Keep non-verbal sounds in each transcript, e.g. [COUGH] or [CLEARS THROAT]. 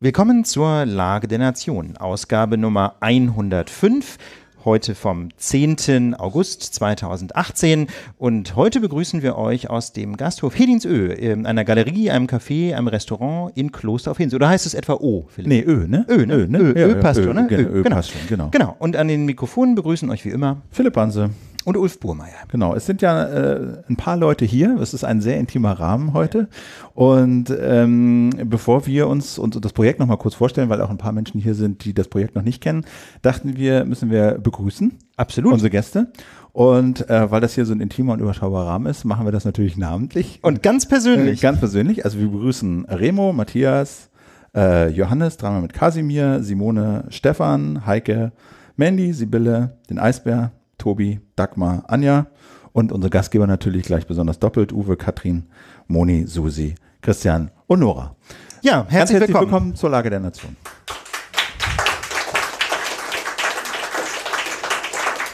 Willkommen zur Lage der Nation, Ausgabe Nummer 105, heute vom 10. August 2018. Und heute begrüßen wir euch aus dem Gasthof Hedinsö, ähm, einer Galerie, einem Café, einem Restaurant in Kloster auf Hedins. Oder heißt es etwa O? Philipp? Nee, Ö, ne? Ö, ne? Ö, ne? Ö, Ö, Ö passt schon, ne? Ö, genau. Ö passt schon, genau. Genau. Und an den Mikrofonen begrüßen euch wie immer Philipp Banse und Ulf Burmeier. Genau, es sind ja äh, ein paar Leute hier. Es ist ein sehr intimer Rahmen heute. Und ähm, bevor wir uns, uns das Projekt nochmal kurz vorstellen, weil auch ein paar Menschen hier sind, die das Projekt noch nicht kennen, dachten wir, müssen wir begrüßen. Absolut. Unsere Gäste. Und äh, weil das hier so ein intimer und überschaubarer Rahmen ist, machen wir das natürlich namentlich. Und ganz persönlich. Äh, ganz persönlich. Also wir begrüßen Remo, Matthias, äh, Johannes, dreimal mit Kasimir, Simone, Stefan, Heike, Mandy, Sibylle, den Eisbär, Tobi, Dagmar, Anja und unsere Gastgeber natürlich gleich besonders doppelt, Uwe, Katrin, Moni, Susi, Christian und Nora. Ja, herzlich, herzlich willkommen. willkommen zur Lage der Nation.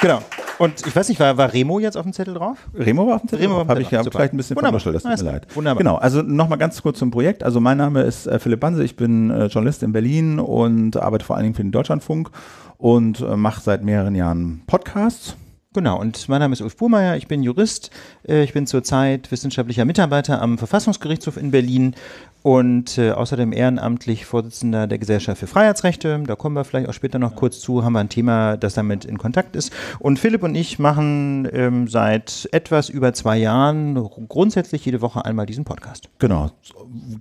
Genau. Und ich weiß nicht, war, war Remo jetzt auf dem Zettel drauf? Remo war auf dem Zettel Remo drauf. Habe ich ja vielleicht ein bisschen Wunderbar. das tut mir leid. Wunderbar. Genau, also nochmal ganz kurz zum Projekt. Also mein Name ist äh, Philipp Banse, ich bin äh, Journalist in Berlin und arbeite vor allen Dingen für den Deutschlandfunk und äh, mache seit mehreren Jahren Podcasts Genau, und mein Name ist Ulf Burmeier, ich bin Jurist, äh, ich bin zurzeit wissenschaftlicher Mitarbeiter am Verfassungsgerichtshof in Berlin und äh, außerdem ehrenamtlich Vorsitzender der Gesellschaft für Freiheitsrechte. Da kommen wir vielleicht auch später noch kurz zu, haben wir ein Thema, das damit in Kontakt ist. Und Philipp und ich machen ähm, seit etwas über zwei Jahren grundsätzlich jede Woche einmal diesen Podcast. Genau,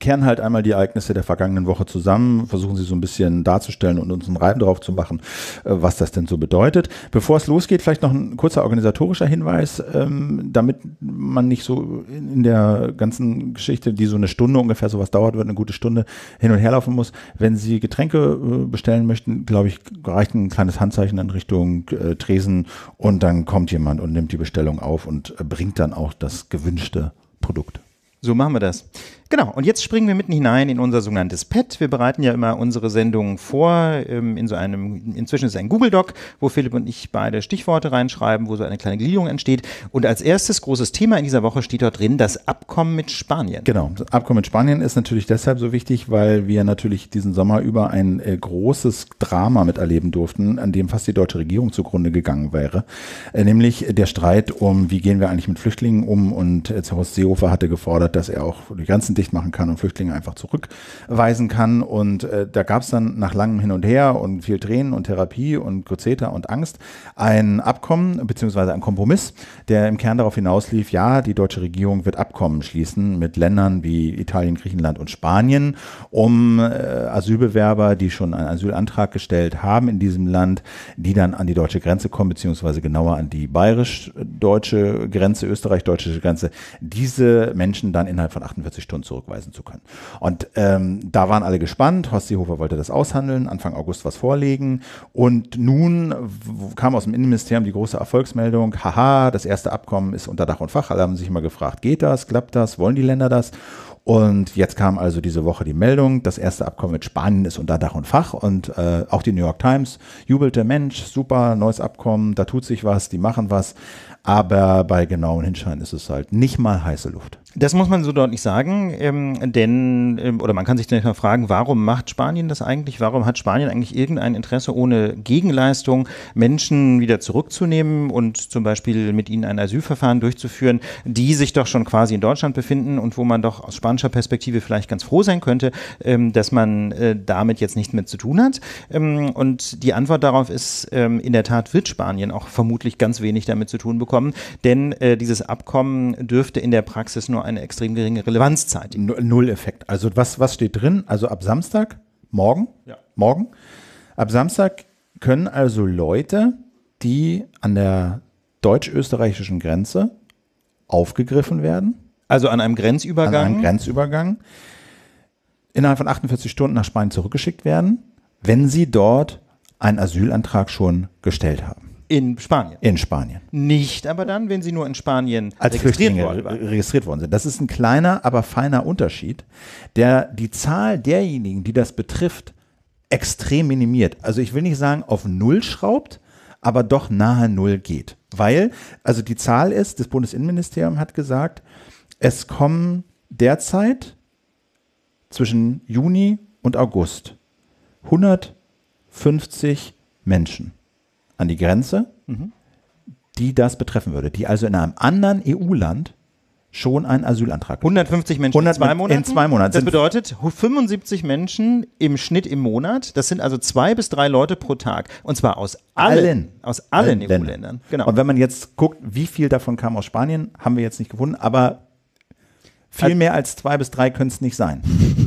kehren halt einmal die Ereignisse der vergangenen Woche zusammen, versuchen sie so ein bisschen darzustellen und uns einen Reim drauf zu machen, äh, was das denn so bedeutet. Bevor es losgeht, vielleicht noch ein kurzer organisatorischer Hinweis, ähm, damit man nicht so in der ganzen Geschichte, die so eine Stunde ungefähr sowas dauert, wird eine gute Stunde hin und her laufen muss. Wenn Sie Getränke äh, bestellen möchten, glaube ich, reicht ein kleines Handzeichen in Richtung äh, Tresen und dann kommt jemand und nimmt die Bestellung auf und äh, bringt dann auch das gewünschte Produkt. So machen wir das. Genau, und jetzt springen wir mitten hinein in unser sogenanntes Pad. Wir bereiten ja immer unsere Sendungen vor ähm, in so einem, inzwischen ist es ein Google Doc, wo Philipp und ich beide Stichworte reinschreiben, wo so eine kleine Gliederung entsteht. Und als erstes großes Thema in dieser Woche steht dort drin das Abkommen mit Spanien. Genau, das Abkommen mit Spanien ist natürlich deshalb so wichtig, weil wir natürlich diesen Sommer über ein äh, großes Drama miterleben durften, an dem fast die deutsche Regierung zugrunde gegangen wäre. Äh, nämlich der Streit um, wie gehen wir eigentlich mit Flüchtlingen um und äh, Horst Seehofer hatte gefordert, dass er auch die ganzen dicht machen kann und Flüchtlinge einfach zurückweisen kann. Und äh, da gab es dann nach langem Hin und Her und viel Tränen und Therapie und Gozeta und Angst ein Abkommen bzw. ein Kompromiss, der im Kern darauf hinauslief, ja, die deutsche Regierung wird Abkommen schließen mit Ländern wie Italien, Griechenland und Spanien, um äh, Asylbewerber, die schon einen Asylantrag gestellt haben in diesem Land, die dann an die deutsche Grenze kommen, beziehungsweise genauer an die bayerisch-deutsche Grenze, österreich-deutsche Grenze, diese Menschen dann innerhalb von 48 Stunden zurück zurückweisen zu können. Und ähm, da waren alle gespannt. Horst Seehofer wollte das aushandeln, Anfang August was vorlegen. Und nun kam aus dem Innenministerium die große Erfolgsmeldung, haha, das erste Abkommen ist unter Dach und Fach. Alle haben sich immer gefragt, geht das, klappt das, wollen die Länder das? Und jetzt kam also diese Woche die Meldung, das erste Abkommen mit Spanien ist unter Dach und Fach und äh, auch die New York Times jubelte, Mensch, super, neues Abkommen, da tut sich was, die machen was. Aber bei genauem Hinschein ist es halt nicht mal heiße Luft. Das muss man so deutlich sagen, ähm, denn, ähm, oder man kann sich dann mal fragen, warum macht Spanien das eigentlich? Warum hat Spanien eigentlich irgendein Interesse, ohne Gegenleistung Menschen wieder zurückzunehmen und zum Beispiel mit ihnen ein Asylverfahren durchzuführen, die sich doch schon quasi in Deutschland befinden und wo man doch aus spanischer Perspektive vielleicht ganz froh sein könnte, ähm, dass man äh, damit jetzt nichts mehr zu tun hat? Ähm, und die Antwort darauf ist, ähm, in der Tat wird Spanien auch vermutlich ganz wenig damit zu tun bekommen, denn äh, dieses Abkommen dürfte in der Praxis nur eine extrem geringe Relevanzzeit. Null Effekt. Also was, was steht drin? Also ab Samstag, morgen, ja. morgen, ab Samstag können also Leute, die an der deutsch-österreichischen Grenze aufgegriffen werden. Also an einem Grenzübergang. An einem Grenzübergang. Innerhalb von 48 Stunden nach Spanien zurückgeschickt werden, wenn sie dort einen Asylantrag schon gestellt haben. In Spanien. In Spanien. Nicht aber dann, wenn sie nur in Spanien als registriert worden, registriert worden sind. Das ist ein kleiner, aber feiner Unterschied, der die Zahl derjenigen, die das betrifft, extrem minimiert. Also ich will nicht sagen, auf Null schraubt, aber doch nahe Null geht. Weil, also die Zahl ist, das Bundesinnenministerium hat gesagt, es kommen derzeit zwischen Juni und August 150 Menschen an die Grenze, mhm. die das betreffen würde, die also in einem anderen EU-Land schon einen Asylantrag. 150 Menschen 100 in zwei Monaten. In zwei Monaten. Das bedeutet 75 Menschen im Schnitt im Monat. Das sind also zwei bis drei Leute pro Tag. Und zwar aus allen, allen aus allen, allen EU-Ländern. E genau. Und wenn man jetzt guckt, wie viel davon kam aus Spanien, haben wir jetzt nicht gefunden, aber also viel mehr als zwei bis drei können es nicht sein.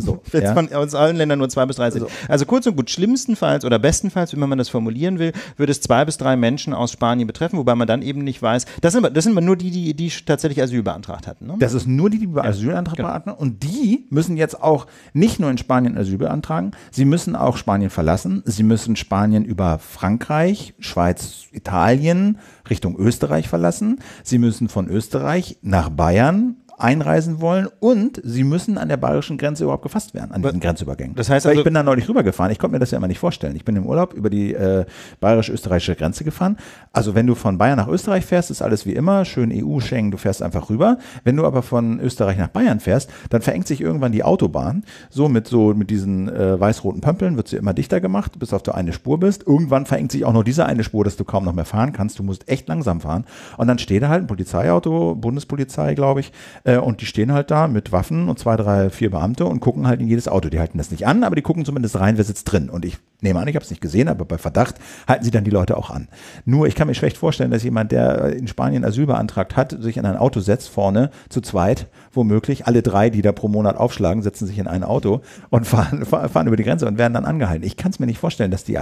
So, [LAUGHS] jetzt ja? von uns allen Ländern nur zwei bis drei sind. Also. also kurz und gut, schlimmstenfalls oder bestenfalls, wie man das formulieren will, würde es zwei bis drei Menschen aus Spanien betreffen, wobei man dann eben nicht weiß, das sind, das sind nur die, die, die tatsächlich Asyl beantragt hatten. Ne? Das ist nur die, die ja. Asylantrag genau. beantragen und die müssen jetzt auch nicht nur in Spanien Asyl beantragen, sie müssen auch Spanien verlassen, sie müssen Spanien über Frankreich, Schweiz, Italien, Richtung Österreich verlassen, sie müssen von Österreich nach Bayern einreisen wollen und sie müssen an der bayerischen Grenze überhaupt gefasst werden, an diesen Grenzübergängen. Das heißt also, ich bin da neulich rübergefahren, ich konnte mir das ja immer nicht vorstellen. Ich bin im Urlaub über die äh, bayerisch-österreichische Grenze gefahren. Also wenn du von Bayern nach Österreich fährst, ist alles wie immer, schön EU, Schengen, du fährst einfach rüber. Wenn du aber von Österreich nach Bayern fährst, dann verengt sich irgendwann die Autobahn. So mit so mit diesen äh, weiß-roten Pömpeln wird sie immer dichter gemacht, bis auf du eine Spur bist. Irgendwann verengt sich auch noch diese eine Spur, dass du kaum noch mehr fahren kannst. Du musst echt langsam fahren. Und dann steht da halt ein Polizeiauto, Bundespolizei, glaube ich, äh, und die stehen halt da mit Waffen und zwei, drei, vier Beamte und gucken halt in jedes Auto. Die halten das nicht an, aber die gucken zumindest rein, wer sitzt drin. Und ich nehme an, ich habe es nicht gesehen, aber bei Verdacht halten sie dann die Leute auch an. Nur, ich kann mir schlecht vorstellen, dass jemand, der äh, in Spanien Asyl beantragt hat, sich in ein Auto setzt, vorne zu zweit, womöglich. Alle drei, die da pro Monat aufschlagen, setzen sich in ein Auto und [LAUGHS] fahren, fahren über die Grenze und werden dann angehalten. Ich kann es mir nicht vorstellen, dass die,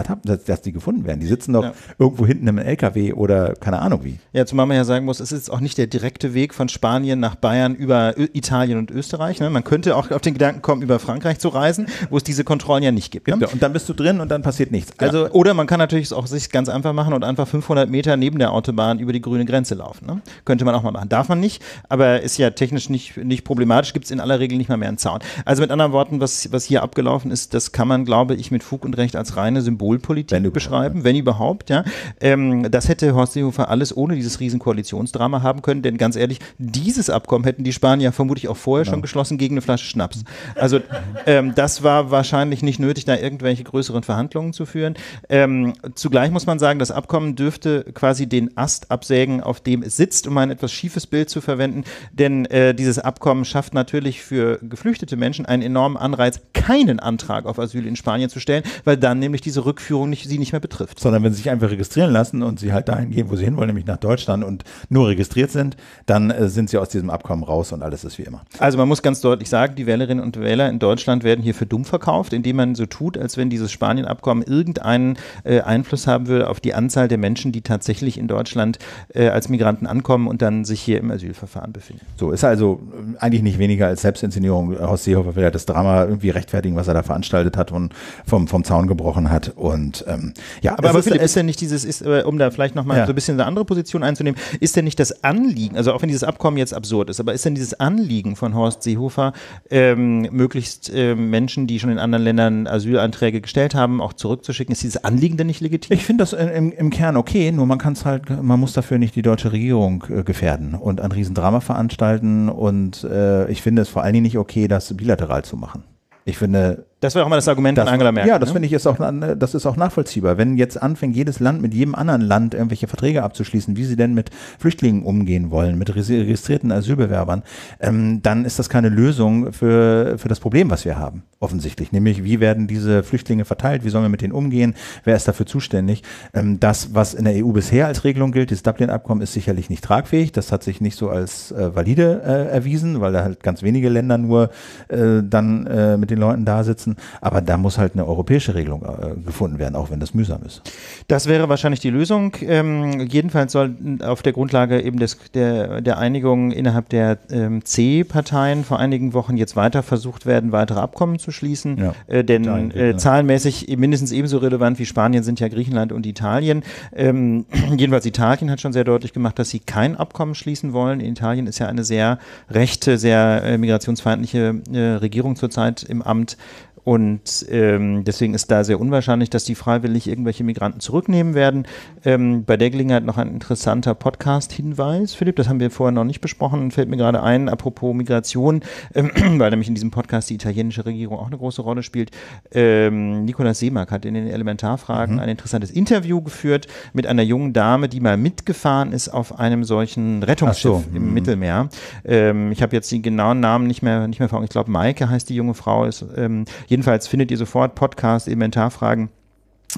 dass die gefunden werden. Die sitzen doch ja. irgendwo hinten im LKW oder keine Ahnung wie. Ja, zumal man ja sagen muss, es ist auch nicht der direkte Weg von Spanien nach Bayern dann über Italien und Österreich. Ne? Man könnte auch auf den Gedanken kommen, über Frankreich zu reisen, wo es diese Kontrollen ja nicht gibt. Ne? Ja, und dann bist du drin und dann passiert nichts. Also ja. Oder man kann natürlich es auch sich ganz einfach machen und einfach 500 Meter neben der Autobahn über die grüne Grenze laufen. Ne? Könnte man auch mal machen. Darf man nicht, aber ist ja technisch nicht, nicht problematisch, gibt es in aller Regel nicht mal mehr einen Zaun. Also mit anderen Worten, was, was hier abgelaufen ist, das kann man, glaube ich, mit Fug und Recht als reine Symbolpolitik wenn beschreiben, wenn überhaupt. Ja? Ähm, das hätte Horst Seehofer alles ohne dieses riesen Koalitionsdrama haben können, denn ganz ehrlich, dieses Abkommen hätten die Spanier vermutlich auch vorher genau. schon geschlossen gegen eine Flasche Schnaps. Also ähm, das war wahrscheinlich nicht nötig, da irgendwelche größeren Verhandlungen zu führen. Ähm, zugleich muss man sagen, das Abkommen dürfte quasi den Ast absägen, auf dem es sitzt, um ein etwas schiefes Bild zu verwenden. Denn äh, dieses Abkommen schafft natürlich für geflüchtete Menschen einen enormen Anreiz, keinen Antrag auf Asyl in Spanien zu stellen, weil dann nämlich diese Rückführung nicht, sie nicht mehr betrifft. Sondern wenn sie sich einfach registrieren lassen und sie halt dahin gehen, wo sie hinwollen, nämlich nach Deutschland und nur registriert sind, dann äh, sind sie aus diesem Abkommen raus raus und alles ist wie immer. Also man muss ganz deutlich sagen, die Wählerinnen und Wähler in Deutschland werden hier für dumm verkauft, indem man so tut, als wenn dieses Spanien-Abkommen irgendeinen äh, Einfluss haben würde auf die Anzahl der Menschen, die tatsächlich in Deutschland äh, als Migranten ankommen und dann sich hier im Asylverfahren befinden. So ist also äh, eigentlich nicht weniger als Selbstinszenierung. Horst Seehofer will ja das Drama irgendwie rechtfertigen, was er da veranstaltet hat und vom, vom Zaun gebrochen hat. Und ähm, ja, aber, aber ist, Philipp, ist denn nicht dieses, ist, um da vielleicht nochmal ja. so ein bisschen eine andere Position einzunehmen, ist denn nicht das Anliegen, also auch wenn dieses Abkommen jetzt absurd ist, aber ist denn dieses Anliegen von Horst Seehofer, ähm, möglichst ähm, Menschen, die schon in anderen Ländern Asylanträge gestellt haben, auch zurückzuschicken? Ist dieses Anliegen denn nicht legitim? Ich finde das im, im, Kern okay, nur man kann es halt, man muss dafür nicht die deutsche Regierung äh, gefährden und ein Riesendrama veranstalten. Und äh, ich finde es vor allen Dingen nicht okay, das bilateral zu machen. Ich finde, das wäre auch mal das Argument das, an Angela Merkel. Ja, das ne? finde ich ist auch, das ist auch nachvollziehbar. Wenn jetzt anfängt, jedes Land mit jedem anderen Land irgendwelche Verträge abzuschließen, wie sie denn mit Flüchtlingen umgehen wollen, mit registrierten Asylbewerbern, ähm, dann ist das keine Lösung für, für das Problem, was wir haben, offensichtlich. Nämlich, wie werden diese Flüchtlinge verteilt, wie sollen wir mit denen umgehen, wer ist dafür zuständig. Ähm, das, was in der EU bisher als Regelung gilt, das Dublin-Abkommen ist sicherlich nicht tragfähig. Das hat sich nicht so als äh, valide äh, erwiesen, weil da halt ganz wenige Länder nur äh, dann äh, mit den Leuten da sitzen. Aber da muss halt eine europäische Regelung äh, gefunden werden, auch wenn das mühsam ist. Das wäre wahrscheinlich die Lösung. Ähm, jedenfalls soll äh, auf der Grundlage eben des, der, der Einigung innerhalb der ähm, C-Parteien vor einigen Wochen jetzt weiter versucht werden, weitere Abkommen zu schließen. Ja. Äh, denn äh, zahlenmäßig mindestens ebenso relevant wie Spanien sind ja Griechenland und Italien. Ähm, [CLEARS THROAT] jedenfalls Italien hat schon sehr deutlich gemacht, dass sie kein Abkommen schließen wollen. In Italien ist ja eine sehr rechte, sehr äh, migrationsfeindliche äh, Regierung zurzeit im Amt und ähm, deswegen ist da sehr unwahrscheinlich, dass die freiwillig irgendwelche Migranten zurücknehmen werden. Ähm, bei der Gelegenheit noch ein interessanter Podcast-Hinweis, Philipp, das haben wir vorher noch nicht besprochen, fällt mir gerade ein, apropos Migration, ähm, [CLEARS THROAT] weil nämlich in diesem Podcast die italienische Regierung auch eine große Rolle spielt. Ähm, Nikolaus Seemack hat in den Elementarfragen mhm. ein interessantes Interview geführt mit einer jungen Dame, die mal mitgefahren ist auf einem solchen Rettungsschiff so. im mhm. Mittelmeer. Ähm, ich habe jetzt die genauen Namen nicht mehr, nicht mehr vor Ich glaube, Maike heißt die junge Frau, ist ähm, Jedenfalls findet ihr sofort Podcast Elementarfragen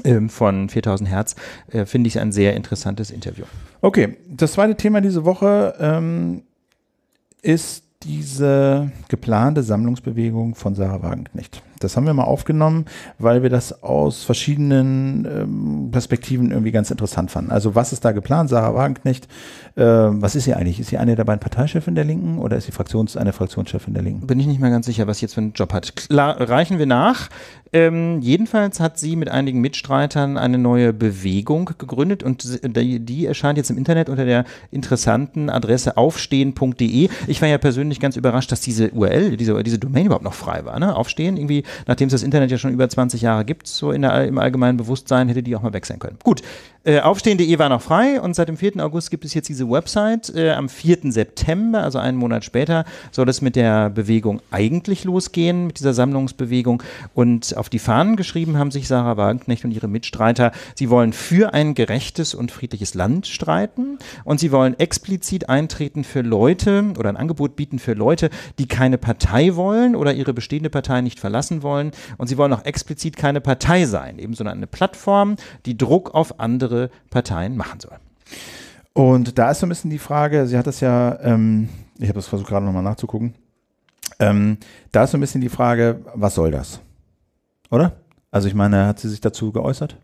ähm, von 4000 Hertz, äh, finde ich ein sehr interessantes Interview. Okay, das zweite Thema diese Woche ähm, ist diese geplante Sammlungsbewegung von Sarah Wagenknecht. Das haben wir mal aufgenommen, weil wir das aus verschiedenen ähm, Perspektiven irgendwie ganz interessant fanden. Also was ist da geplant? Sarah Wagenknecht, äh, was ist sie eigentlich? Ist sie eine der beiden Parteichefin der Linken oder ist sie Fraktions, eine Fraktionschefin der Linken? Bin ich nicht mehr ganz sicher, was sie jetzt für einen Job hat. Klar, reichen wir nach. Ähm, jedenfalls hat sie mit einigen Mitstreitern eine neue Bewegung gegründet und die, die erscheint jetzt im Internet unter der interessanten Adresse aufstehen.de. Ich war ja persönlich ganz überrascht, dass diese URL, diese, diese Domain überhaupt noch frei war. Ne? Aufstehen, irgendwie, nachdem es das Internet ja schon über 20 Jahre gibt, so in der, im allgemeinen Bewusstsein hätte die auch mal weg sein können. Gut, äh, aufstehende Aufstehen.de war noch frei und seit dem 4. August gibt es jetzt diese Website. Äh, am 4. September, also einen Monat später, soll es mit der Bewegung eigentlich losgehen, mit dieser Sammlungsbewegung. Und auf die Fahnen geschrieben haben sich Sarah Wagenknecht und ihre Mitstreiter, sie wollen für ein gerechtes und friedliches Land streiten und sie wollen explizit eintreten für Leute oder ein Angebot bieten für Leute, die keine Partei wollen oder ihre bestehende Partei nicht verlassen wollen. Und sie wollen auch explizit keine Partei sein, eben sondern eine Plattform, die Druck auf andere andere Parteien machen soll. Und da ist so ein bisschen die Frage, sie hat das ja, ähm, ich habe das versucht gerade nochmal nachzugucken, ähm, da ist so ein bisschen die Frage, was soll das? Oder? Also ich meine, hat sie sich dazu geäußert?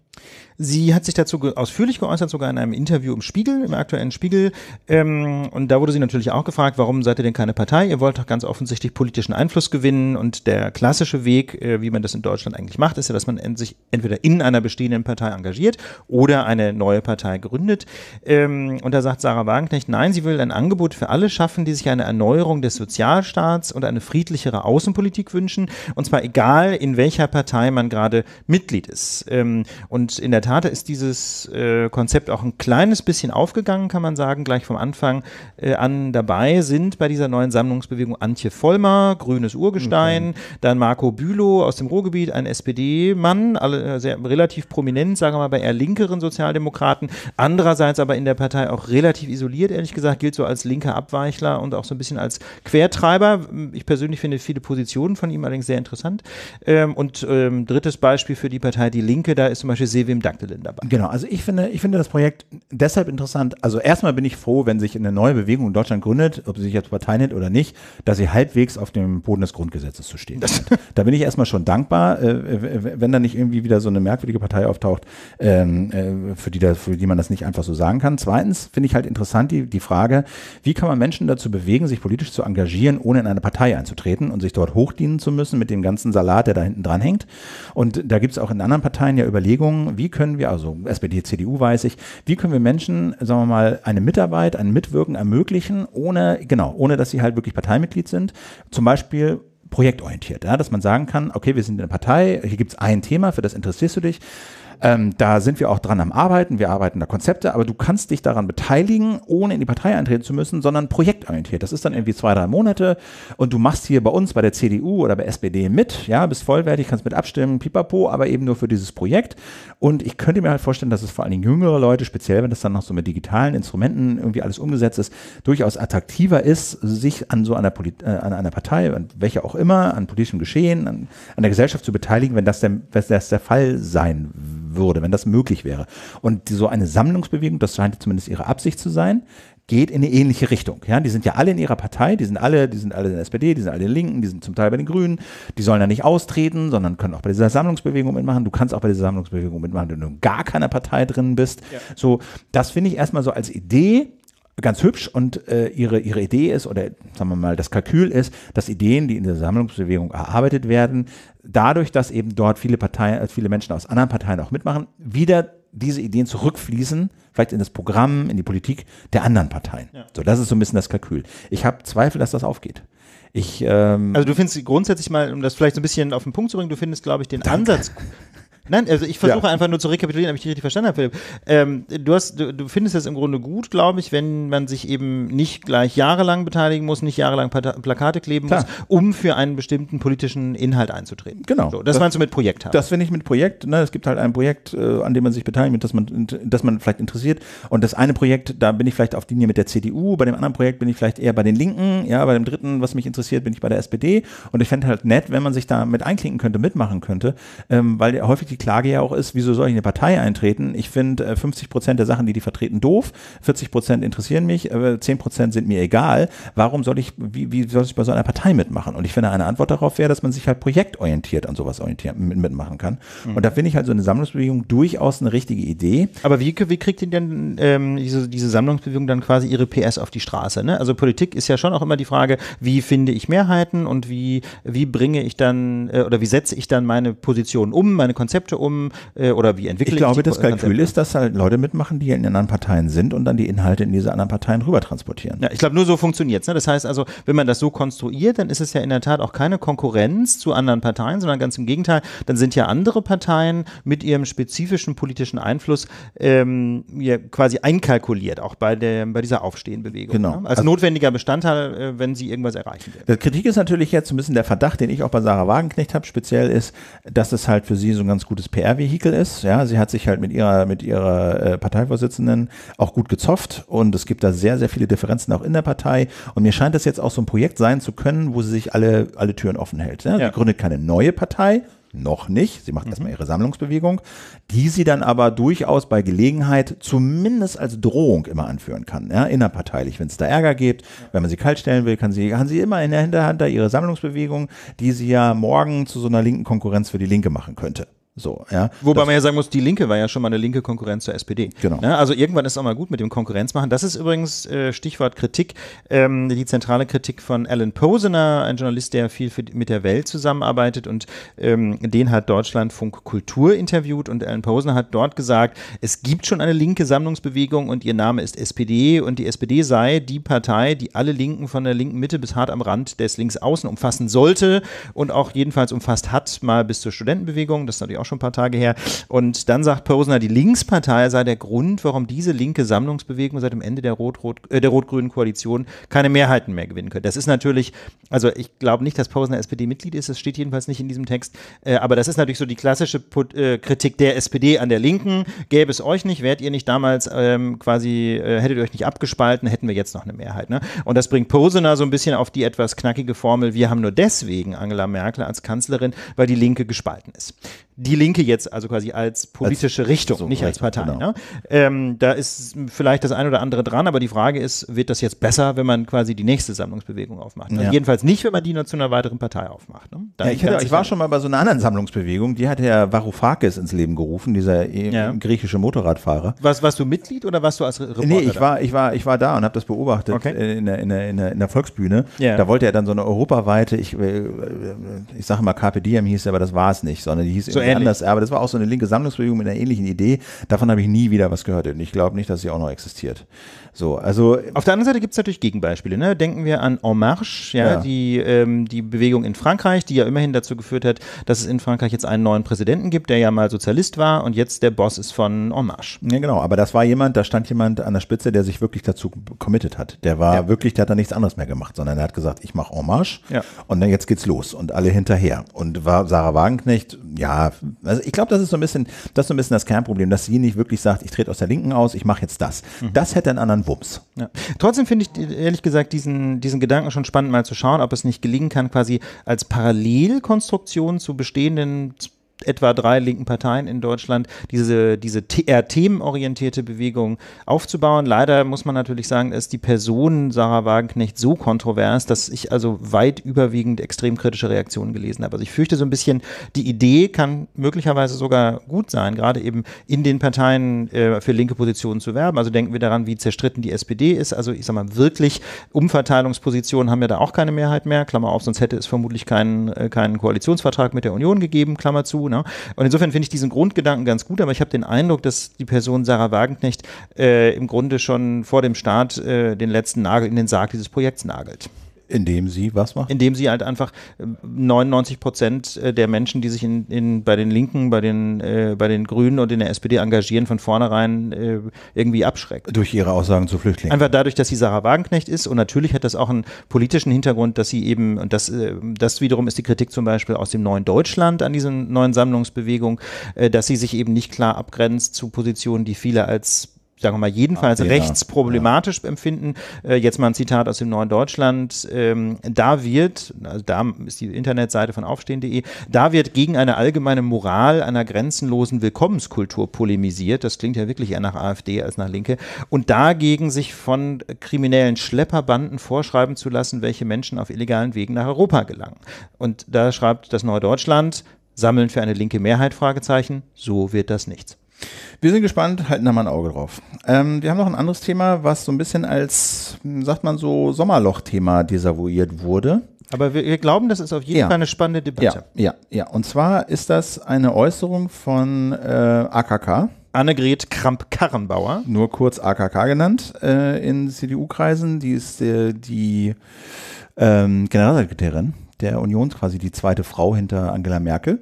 Sie hat sich dazu ausführlich geäußert, sogar in einem Interview im Spiegel, im aktuellen Spiegel. Ähm, und da wurde sie natürlich auch gefragt, warum seid ihr denn keine Partei? Ihr wollt doch ganz offensichtlich politischen Einfluss gewinnen. Und der klassische Weg, äh, wie man das in Deutschland eigentlich macht, ist ja, dass man sich entweder in einer bestehenden Partei engagiert oder eine neue Partei gründet. Ähm, und da sagt Sarah Wagenknecht, nein, sie will ein Angebot für alle schaffen, die sich eine Erneuerung des Sozialstaats und eine friedlichere Außenpolitik wünschen. Und zwar egal, in welcher Partei man gerade Mitglied ist. Ähm, und und in der Tat ist dieses äh, Konzept auch ein kleines bisschen aufgegangen, kann man sagen, gleich vom Anfang äh, an dabei sind bei dieser neuen Sammlungsbewegung Antje Vollmer, grünes Urgestein, okay. Mhm. dann Marco Bülow aus dem Ruhrgebiet, ein SPD-Mann, relativ prominent, sagen wir mal, bei eher linkeren Sozialdemokraten, andererseits aber in der Partei auch relativ isoliert, ehrlich gesagt, gilt so als linker Abweichler und auch so ein bisschen als Quertreiber. Ich persönlich finde viele Positionen von ihm allerdings sehr interessant. Ähm, und ähm, drittes Beispiel für die Partei Die Linke, da ist zum Beispiel Sevim Dankelin dabei. Genau, also ich finde, ich finde das Projekt deshalb interessant. Also erstmal bin ich froh, wenn sich eine neue Bewegung in Deutschland gründet, ob sie sich jetzt Partei nennt oder nicht, dass sie halbwegs auf dem Boden des Grundgesetzes zu stehen hat. [LAUGHS] Da bin ich erstmal schon dankbar, äh, wenn da nicht irgendwie wieder so eine merkwürdige Partei auftaucht, ähm, äh, für, die da, für die man das nicht einfach so sagen kann. Zweitens finde ich halt interessant die, die Frage, wie kann man Menschen dazu bewegen, sich politisch zu engagieren, ohne in eine Partei einzutreten und sich dort hochdienen zu müssen mit dem ganzen Salat, der da hinten dran hängt. Und da gibt es auch in anderen Parteien ja Überlegungen, wie können wir, also SPD, CDU weiß ich, wie können wir Menschen, sagen wir mal, eine Mitarbeit, ein Mitwirken ermöglichen, ohne, genau, ohne dass sie halt wirklich Parteimitglied sind. Zum Beispiel projektorientiert, ja, dass man sagen kann, okay, wir sind in der Partei, hier gibt es ein Thema, für das interessierst du dich. Ähm, da sind wir auch dran am Arbeiten, wir arbeiten da Konzepte, aber du kannst dich daran beteiligen, ohne in die Partei eintreten zu müssen, sondern projektorientiert. Das ist dann irgendwie zwei, drei Monate und du machst hier bei uns, bei der CDU oder bei SPD mit, ja, bist vollwertig, kannst mit abstimmen, pipapo, aber eben nur für dieses Projekt. Und ich könnte mir halt vorstellen, dass es vor allen Dingen jüngere Leute, speziell wenn das dann noch so mit digitalen Instrumenten irgendwie alles umgesetzt ist, durchaus attraktiver ist, sich an so einer, Polit äh, an einer Partei, an welcher auch immer, an politischem Geschehen, an, an der Gesellschaft zu beteiligen, wenn das, der, wenn das der Fall sein wird würde, wenn das möglich wäre. Und so eine Sammlungsbewegung, das scheint zumindest ihre Absicht zu sein, geht in eine ähnliche Richtung. Ja, die sind ja alle in ihrer Partei, die sind alle, die sind alle in der SPD, die sind alle in den Linken, die sind zum Teil bei den Grünen, die sollen da nicht austreten, sondern können auch bei dieser Sammlungsbewegung mitmachen. Du kannst auch bei dieser Sammlungsbewegung mitmachen, wenn du in gar keiner Partei drin bist. Ja. So, das finde ich erstmal so als Idee ganz hübsch und äh, ihre, ihre Idee ist, oder sagen wir mal, das Kalkül ist, dass Ideen, die in der Sammlungsbewegung erarbeitet werden, dadurch, dass eben dort viele Parteien, äh, viele Menschen aus anderen Parteien auch mitmachen, wieder diese Ideen zurückfließen, vielleicht in das Programm, in die Politik der anderen Parteien. Ja. So, das ist so ein bisschen das Kalkül. Ich habe Zweifel, dass das aufgeht. Ich, ähm also du findest grundsätzlich mal, um das vielleicht so ein bisschen auf den Punkt zu bringen, du findest, glaube ich, den Danke. Ansatz [LAUGHS] Nein, also ich versuche ja. einfach nur zu rekapitulieren, ob ich dich richtig verstanden habe, Philipp. Ähm, du, hast, du, du findest es im Grunde gut, glaube ich, wenn man sich eben nicht gleich jahrelang beteiligen muss, nicht jahrelang Plakate kleben Klar. muss, um für einen bestimmten politischen Inhalt einzutreten. Genau. So, das, das meinst du mit Projekt haben. Das finde ich mit Projekt. Ne, es gibt halt ein Projekt, äh, an dem man sich beteiligt, das man, das man vielleicht interessiert. Und das eine Projekt, da bin ich vielleicht auf Linie mit der CDU, bei dem anderen Projekt bin ich vielleicht eher bei den Linken, ja, bei dem dritten, was mich interessiert, bin ich bei der SPD. Und ich fände halt nett, wenn man sich da mit einklinken könnte, mitmachen könnte, ähm, weil häufig die die Klage ja auch ist, wieso soll ich in eine Partei eintreten? Ich finde 50 äh, Prozent der Sachen, die die vertreten, doof, 40 Prozent interessieren mich, 10 äh, Prozent sind mir egal. Warum soll ich, wie, wie soll ich bei so einer Partei mitmachen? Und ich finde, eine Antwort darauf wäre, dass man sich halt projektorientiert an sowas orientieren, mitmachen kann. Mhm. Und da finde ich halt so eine Sammlungsbewegung durchaus eine richtige Idee. Aber wie, wie kriegt ihr denn ähm, diese, diese Sammlungsbewegung dann quasi ihre PS auf die Straße? Ne? Also Politik ist ja schon auch immer die Frage, wie finde ich Mehrheiten und wie, wie bringe ich dann äh, oder wie setze ich dann meine Position um, meine Konzepte Konzepte um äh, oder wie entwickle ich glaube, ich das Konzepte? Kalkül ist, dass halt Leute mitmachen, die in anderen Parteien sind und dann die Inhalte in diese anderen Parteien rüber transportieren. Ja, ich glaube, nur so funktioniert es. Ne? Das heißt also, wenn man das so konstruiert, dann ist es ja in der Tat auch keine Konkurrenz zu anderen Parteien, sondern ganz im Gegenteil, dann sind ja andere Parteien mit ihrem spezifischen politischen Einfluss ähm, ja, quasi einkalkuliert, auch bei, der, bei dieser Aufstehenbewegung. Ne? Genau. Ne? Als also, notwendiger Bestandteil, äh, wenn sie irgendwas erreichen will. Die Kritik ist natürlich jetzt ein bisschen der Verdacht, den ich auch bei Sarah Wagenknecht habe, speziell ist, dass es halt für sie so ein ganz gutes PR-Vehikel ist. Ja, sie hat sich halt mit ihrer, mit ihrer äh, Parteivorsitzenden auch gut gezofft und es gibt da sehr, sehr viele Differenzen auch in der Partei. Und mir scheint das jetzt auch so ein Projekt sein zu können, wo sie sich alle, alle Türen offen hält. Ja? Sie gründet keine neue Partei, noch nicht. Sie macht mhm. erstmal ihre Sammlungsbewegung, die sie dann aber durchaus bei Gelegenheit zumindest als Drohung immer anführen kann, ja, innerparteilich, wenn es da Ärger gibt, wenn man sie kaltstellen will, kann sie, kann sie immer in der Hinterhand da ihre Sammlungsbewegung, die sie ja morgen zu so einer linken Konkurrenz für die Linke machen könnte. So, ja. Wobei das man ja sagen muss, die Linke war ja schon mal eine linke Konkurrenz zur SPD. Genau. Ja, ne, also irgendwann ist auch mal gut mit dem Konkurrenzmachen. Das ist übrigens äh, Stichwort Kritik, ähm, die zentrale Kritik von Alan Posener, ein Journalist, der viel für, mit der Welt zusammenarbeitet und ähm, den hat Deutschlandfunk Kultur interviewt und Alan Posener hat dort gesagt, es gibt schon eine linke Sammlungsbewegung und ihr Name ist SPD und die SPD sei die Partei, die alle Linken von der linken Mitte bis hart am Rand des Linksaußen umfassen sollte und auch jedenfalls umfasst hat, mal bis zur Studentenbewegung. Das ist natürlich auch auch schon ein paar Tage her. Und dann sagt Posner, die Linkspartei sei der Grund, warum diese linke Sammlungsbewegung seit dem Ende der, Rot äh, -Rot rot-grünen Koalition keine Mehrheiten mehr gewinnen könnte. Das ist natürlich, also ich glaube nicht, dass Posner SPD-Mitglied ist, das steht jedenfalls nicht in diesem Text, äh, aber das ist natürlich so die klassische äh, Kritik der SPD an der Linken. Gäbe es euch nicht, wärt ihr nicht damals ähm, quasi, hättet ihr euch nicht abgespalten, hätten wir jetzt noch eine Mehrheit. Ne? Und das bringt Posener so ein bisschen auf die etwas knackige Formel, wir haben nur deswegen Angela Merkel als Kanzlerin, weil die Linke gespalten ist die Linke jetzt, also quasi als politische als, Richtung, so nicht als Partei. Genau. Ne? Ähm, da ist vielleicht das ein oder andere dran, aber die Frage ist, wird das jetzt besser, wenn man quasi die nächste Sammlungsbewegung aufmacht? Also jedenfalls nicht, wenn man die nur zu einer weiteren Partei aufmacht. Ne? Ja, ich, hatte, ich, war schon mal bei so einer anderen Sammlungsbewegung, die hat Herr Varoufakis ins Leben gerufen, dieser äh, ja. griechische Motorradfahrer. Was, warst du Mitglied oder warst du als Reporter? Nee, ich war, ich war, ich war da und habe das beobachtet okay. Äh, in, der, in, der, in, der, in der Volksbühne. Yeah. Da wollte er dann so eine europaweite, ich, äh, ich sage mal Carpe Diem hieß, aber das war es nicht, sondern die hieß so ähnlich. anders. Aber das war auch so eine linke Sammlungsbewegung mit einer ähnlichen Idee. Davon habe ich nie wieder was gehört. Und ich glaube nicht, dass sie auch noch existiert. So, also. Auf der anderen Seite gibt es natürlich Gegenbeispiele. Ne? Denken wir an En Marche, ja, ja. Die, ähm, die Bewegung in Frankreich, die ja immerhin dazu geführt hat, dass es in Frankreich jetzt einen neuen Präsidenten gibt, der ja mal Sozialist war und jetzt der Boss ist von En Marche. Ja, genau. Aber das war jemand, da stand jemand an der Spitze, der sich wirklich dazu committed hat. Der war ja. wirklich, der hat da nichts anderes mehr gemacht, sondern er hat gesagt, ich mache En Marche ja. und dann jetzt geht's los und alle hinterher. Und war Sarah Wagenknecht, ja, also ich glaube, das ist so ein bisschen, das ist so ein bisschen das Kernproblem, dass sie nicht wirklich sagt, ich trete aus der Linken aus, ich mache jetzt das. Mhm. Das hätte einen anderen Wumms. Ja. Trotzdem finde ich ehrlich gesagt diesen, diesen Gedanken schon spannend, mal zu schauen, ob es nicht gelingen kann, quasi als Parallelkonstruktion zu bestehenden etwa drei linken Parteien in Deutschland, diese, diese eher themenorientierte Bewegung aufzubauen. Leider muss man natürlich sagen, ist die Person Sarah Wagenknecht so kontrovers, dass ich also weit überwiegend extrem kritische Reaktionen gelesen habe. Also ich fürchte so ein bisschen, die Idee kann möglicherweise sogar gut sein, gerade eben in den Parteien äh, für linke Positionen zu werben. Also denken wir daran, wie zerstritten die SPD ist. Also ich sag mal, wirklich Umverteilungspositionen haben ja da auch keine Mehrheit mehr, Klammer auf, sonst hätte es vermutlich keinen, äh, keinen Koalitionsvertrag mit der Union gegeben, Klammer zu. Ne? Und insofern finde ich diesen Grundgedanken ganz gut, aber ich habe den Eindruck, dass die Person Sarah Wagenknecht äh, im Grunde schon vor dem Start äh, den letzten Nagel in den Sarg dieses Projekts nagelt. Indem sie was macht? Indem sie halt einfach 99 äh, Prozent äh, der Menschen, die sich in, in, bei den Linken, bei den, äh, bei den Grünen und in der SPD engagieren, von vornherein äh, irgendwie abschreckt. Durch ihre Aussagen zu Flüchtlingen. Einfach dadurch, dass sie Sarah Wagenknecht ist und natürlich hat das auch einen politischen Hintergrund, dass sie eben, und das, äh, das wiederum ist die Kritik zum Beispiel aus dem neuen Deutschland an diesen neuen Sammlungsbewegungen, äh, dass sie sich eben nicht klar abgrenzt zu Positionen, die viele als sagen wir mal, jedenfalls ah, ja, rechts problematisch ja. empfinden. Äh, jetzt mal ein Zitat aus dem Neuen Deutschland. Ähm, da wird, also da ist die Internetseite von aufstehen.de, da wird gegen eine allgemeine Moral einer grenzenlosen Willkommenskultur polemisiert. Das klingt ja wirklich eher nach AfD als nach Linke. Und dagegen sich von kriminellen Schlepperbanden vorschreiben zu lassen, welche Menschen auf illegalen Wegen nach Europa gelangen. Und da schreibt das Neue Deutschland, sammeln für eine linke Mehrheit, Fragezeichen, so wird das nichts. Wir sind gespannt, halten da mal ein Auge drauf. Ähm, wir haben noch ein anderes Thema, was so ein bisschen als, hm, sagt man so, Sommerloch-Thema desavouiert wurde. Aber wir, wir, glauben, das ist auf jeden ja. Fall eine spannende Debatte. Ja, ja, ja. Und zwar ist das eine Äußerung von äh, AKK. Annegret Kramp-Karrenbauer. Nur kurz AKK genannt äh, in CDU-Kreisen. Die ist äh, die ähm, Generalsekretärin der Union, quasi die zweite Frau hinter Angela Merkel.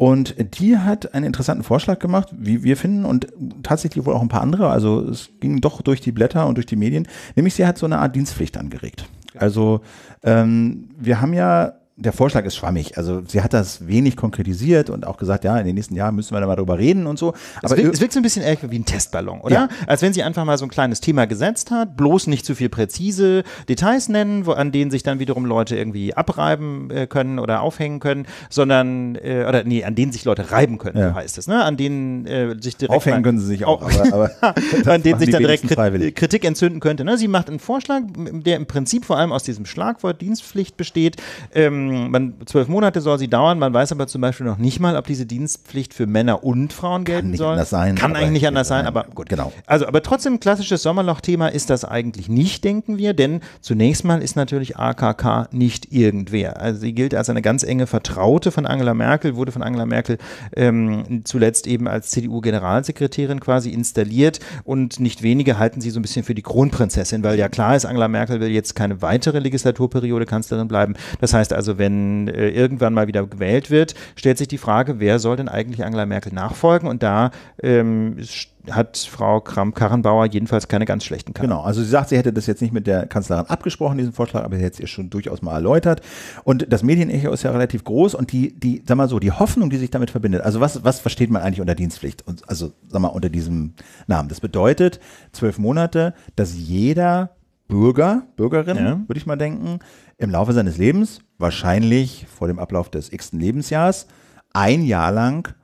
Und die hat einen interessanten Vorschlag gemacht, wie wir finden, und tatsächlich wohl auch ein paar andere. Also es ging doch durch die Blätter und durch die Medien. Nämlich sie hat so eine Art Dienstpflicht angeregt. Also ähm, wir haben ja der Vorschlag ist schwammig. Also sie hat das wenig konkretisiert und auch gesagt, ja, in den nächsten Jahren müssen wir da mal drüber reden und so. Aber es wirkt, es wirkt so ein bisschen ehrlich wie ein Testballon, oder? Ja. Als wenn sie einfach mal so ein kleines Thema gesetzt hat, bloß nicht zu viel präzise Details nennen, wo, an denen sich dann wiederum Leute irgendwie abreiben äh, können oder aufhängen können, sondern, äh, oder nee, an denen sich Leute reiben können, ja. heißt es, ne? An denen äh, sich direkt. Aufhängen mal, können sie sich auch, auch [LAUGHS] aber, aber [LAUGHS] an denen sich dann direkt Kritik, Kritik entzünden könnte. Ne? Sie macht einen Vorschlag, der im Prinzip vor allem aus diesem Schlagwort Dienstpflicht besteht. Ähm, man, zwölf Monate soll sie dauern. Man weiß aber zum Beispiel noch nicht mal, ob diese Dienstpflicht für Männer und Frauen gelten Kann nicht soll. Anders sein, Kann eigentlich nicht anders sein, aber gut. Genau. Also, aber trotzdem klassisches Sommerloch-Thema ist das eigentlich nicht, denken wir, denn zunächst mal ist natürlich AKK nicht irgendwer. Also sie gilt als eine ganz enge Vertraute von Angela Merkel, wurde von Angela Merkel ähm, zuletzt eben als CDU-Generalsekretärin quasi installiert und nicht wenige halten sie so ein bisschen für die Kronprinzessin, weil ja klar ist, Angela Merkel will jetzt keine weitere Legislaturperiode Kanzlerin bleiben. Das heißt also, wenn äh, irgendwann mal wieder gewählt wird, stellt sich die Frage, wer soll denn eigentlich Angela Merkel nachfolgen? Und da ähm, hat Frau Kramp-Karrenbauer jedenfalls keine ganz schlechten Karten. Genau, also sie sagt, sie hätte das jetzt nicht mit der Kanzlerin abgesprochen, diesen Vorschlag, aber sie hätte es ihr schon durchaus mal erläutert. Und das Medienecho ist ja relativ groß und die, die, sag mal so, die Hoffnung, die sich damit verbindet, also was, was versteht man eigentlich unter Dienstpflicht? Und, also, sag mal, unter diesem Namen. Das bedeutet zwölf Monate, dass jeder Bürger, Bürgerin, ja. würde ich mal denken, im Laufe seines Lebens, wahrscheinlich vor dem Ablauf des x-ten Lebensjahres, ein Jahr lang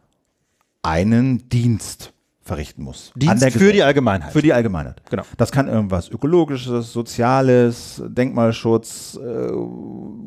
einen Dienst verrichten muss. Dienst für die Allgemeinheit. Für die Allgemeinheit. Genau. Das kann irgendwas Ökologisches, Soziales, Denkmalschutz, äh,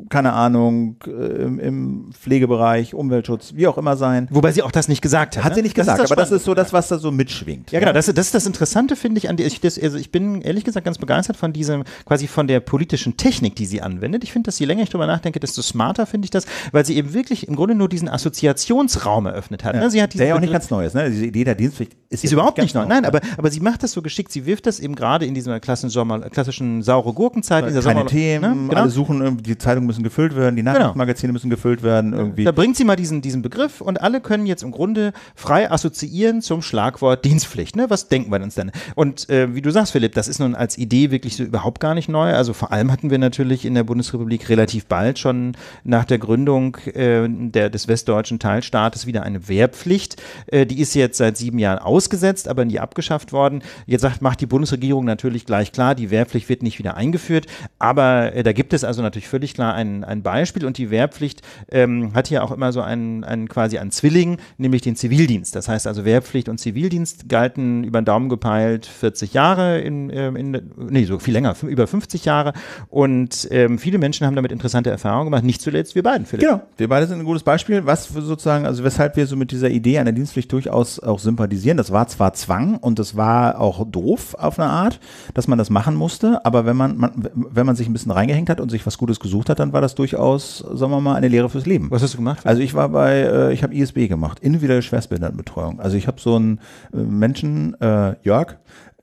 keine Ahnung, äh, im Pflegebereich, Umweltschutz, wie auch immer sein. Wobei sie auch das nicht gesagt hat. Hat ne? sie nicht gesagt, das das aber das ist so das, was da so mitschwingt. Ja, genau. Das, das ist das Interessante, finde ich, an die, ich, das, also ich bin ehrlich gesagt ganz begeistert von diesem, quasi von der politischen Technik, die sie anwendet. Ich finde, dass je länger ich drüber nachdenke, desto smarter finde ich das, weil sie eben wirklich im Grunde nur diesen Assoziationsraum eröffnet hat. Ja. Ne? Sie hat der ja auch nicht ganz neu ist. Ne? Diese Idee der Dienstpflicht ist, ist überhaupt nicht neu. Nein, aber, aber sie macht das so geschickt. Sie wirft das eben gerade in dieser klassischen, klassischen saure Gurkenzeit. Keine Sommer, Themen, ne? genau. alle suchen, die Zeitungen müssen gefüllt werden, die genau. Nachrichtenmagazine genau. müssen gefüllt werden. Irgendwie. Da bringt sie mal diesen, diesen Begriff und alle können jetzt im Grunde frei assoziieren zum Schlagwort Dienstpflicht. Ne? Was denken wir uns denn? Und äh, wie du sagst, Philipp, das ist nun als Idee wirklich so überhaupt gar nicht neu. Also vor allem hatten wir natürlich in der Bundesrepublik relativ bald schon nach der Gründung äh, der, des westdeutschen Teilstaates wieder eine Wehrpflicht. Äh, die ist jetzt seit sieben Jahren aus ausgesetzt, aber nie abgeschafft worden. Jetzt sagt, macht die Bundesregierung natürlich gleich klar, die Wehrpflicht wird nicht wieder eingeführt. Aber äh, da gibt es also natürlich völlig klar ein, ein Beispiel und die Wehrpflicht ähm, hat hier auch immer so einen, einen quasi einen Zwilling, nämlich den Zivildienst. Das heißt also Wehrpflicht und Zivildienst galten über den Daumen gepeilt 40 Jahre in, ähm, in nee, so viel länger, über 50 Jahre. Und ähm, viele Menschen haben damit interessante Erfahrungen gemacht, nicht zuletzt wir beiden, Philipp. Genau, wir beide sind ein gutes Beispiel, was sozusagen, also weshalb wir so mit dieser Idee einer Dienstpflicht durchaus auch sympathisieren. Das das war zwar Zwang und das war auch doof auf eine Art, dass man das machen musste, aber wenn man, man, wenn man sich ein bisschen reingehängt hat und sich was Gutes gesucht hat, dann war das durchaus, sagen wir mal, eine Lehre fürs Leben. Was hast du gemacht? Also ich war bei, äh, ich habe ISB gemacht, individuelle Schwerstbehindertenbetreuung. Also ich habe so einen äh, Menschen, äh, Jörg,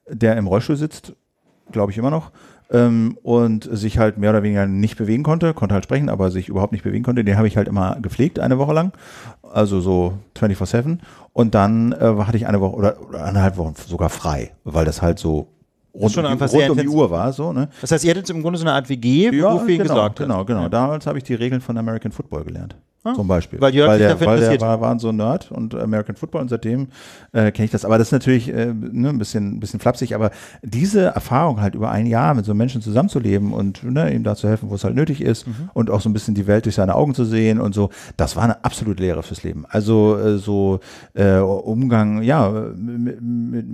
der im Rollstuhl sitzt, glaube ich immer noch, ähm, und sich halt mehr oder weniger nicht bewegen konnte, konnte halt sprechen, aber sich überhaupt nicht bewegen konnte. Den habe ich halt immer gepflegt, eine Woche lang, also so 24-7. Und dann äh, hatte ich eine Woche oder, oder eineinhalb Wochen sogar frei, weil das halt so rund, schon um, rund um die Uhr war. So, ne? Das heißt, ihr hättet im Grunde so eine Art WG, ja, wo genau, gesagt Genau, genau. Ja. Damals habe ich die Regeln von American Football gelernt. Ah. Zum Beispiel. Weil Jörg weil der, weil der war, war so ein Nerd und American Football und seitdem äh, kenne ich das. Aber das ist natürlich äh, ne, ein bisschen, bisschen flapsig, aber diese Erfahrung halt über ein Jahr mit so Menschen zusammenzuleben und ne, ihm da zu helfen, wo es halt nötig ist mhm. und auch so ein bisschen die Welt durch seine Augen zu sehen und so, das war eine absolute Lehre fürs Leben. Also äh, so äh, Umgang, ja, mit, mit,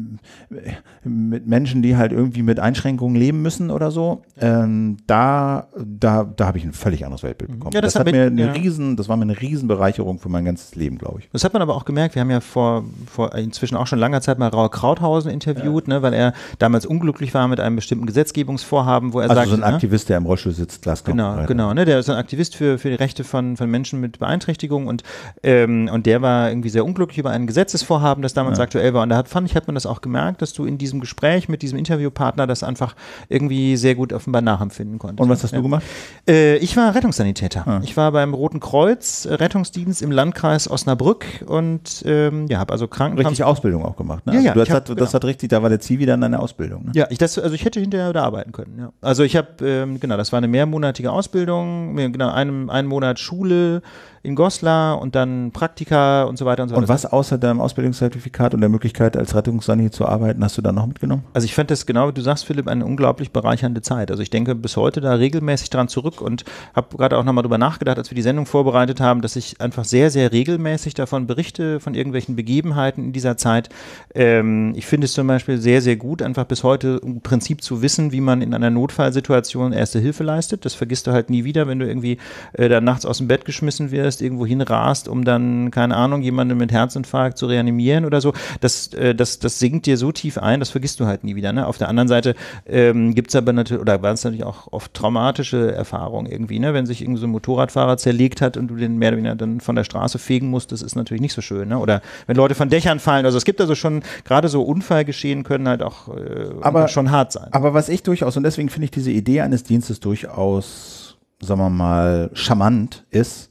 mit, Menschen, die halt irgendwie mit Einschränkungen leben müssen oder so, ähm, da, da, da habe ich ein völlig anderes Weltbild mhm. bekommen. Ja, das, das hat, hat, mir einen ja. riesen, das war mir Maßnahmen eine Riesenbereicherung für mein ganzes Leben, glaube ich. Das hat man aber auch gemerkt. Wir haben ja vor, vor inzwischen auch schon langer Zeit mal Raul Krauthausen interviewt, ja. ne, weil er damals unglücklich war mit einem bestimmten Gesetzgebungsvorhaben, wo er also sagt. Also so ein ne Aktivist, ne, der im Rollstuhl sitzt, Glas Genau, rein. genau. Ne, der ist ein Aktivist für, für die Rechte von, von Menschen mit Beeinträchtigung und, ähm, und der war irgendwie sehr unglücklich über ein Gesetzesvorhaben, das damals ja. aktuell war. Und da hat, fand ich, hat man das auch gemerkt, dass du in diesem Gespräch mit diesem Interviewpartner das einfach irgendwie sehr gut offenbar nachempfinden konntest. Und was hast ja. du gemacht? Äh, ich war Rettungssanitäter. Ah. Ich war beim Roten Kreuz Rettungsdienst im Landkreis Osnabrück und ähm, ja, habe also Krankenhaus. Richtig Ausbildung auch gemacht. Ne? Ja, also ja, hast, hab, das genau. hat richtig, da war der Zivi dann eine Ausbildung. Ne? Ja, ich, das, also ich hätte hinterher da arbeiten können. Ja. Also ich habe, ähm, genau, das war eine mehrmonatige Ausbildung, genau, einem, einen Monat Schule, in Goslar und dann Praktika und so weiter und so weiter. Und was außer deinem Ausbildungszertifikat und der Möglichkeit, als Rettungssani zu arbeiten, hast du da noch mitgenommen? Also ich fände das genau, wie du sagst, Philipp, eine unglaublich bereichernde Zeit. Also ich denke bis heute da regelmäßig dran zurück und habe gerade auch nochmal drüber nachgedacht, als wir die Sendung vorbereitet haben, dass ich einfach sehr, sehr regelmäßig davon berichte, von irgendwelchen Begebenheiten in dieser Zeit. Ähm, ich finde es zum Beispiel sehr, sehr gut, einfach bis heute im Prinzip zu wissen, wie man in einer Notfallsituation erste Hilfe leistet. Das vergisst du halt nie wieder, wenn du irgendwie äh, dann nachts aus dem Bett geschmissen wirst Budapest irgendwo hinrast, um dann, keine Ahnung, jemanden mit Herzinfarkt zu reanimieren oder so, das, äh, das, das sinkt dir so tief ein, das vergisst du halt nie wieder. Ne? Auf der anderen Seite ähm, gibt es aber natürlich, oder waren es natürlich auch oft traumatische Erfahrungen irgendwie, ne? wenn sich irgendwie so ein Motorradfahrer zerlegt hat und du den mehr oder weniger dann von der Straße fegen musst, das ist natürlich nicht so schön. Ne? Oder wenn Leute von Dächern fallen, also es gibt also schon, gerade so Unfallgeschehen können halt auch äh, aber, schon hart sein. Aber was ich durchaus, und deswegen finde ich diese Idee eines Dienstes durchaus, sagen wir mal, charmant ist,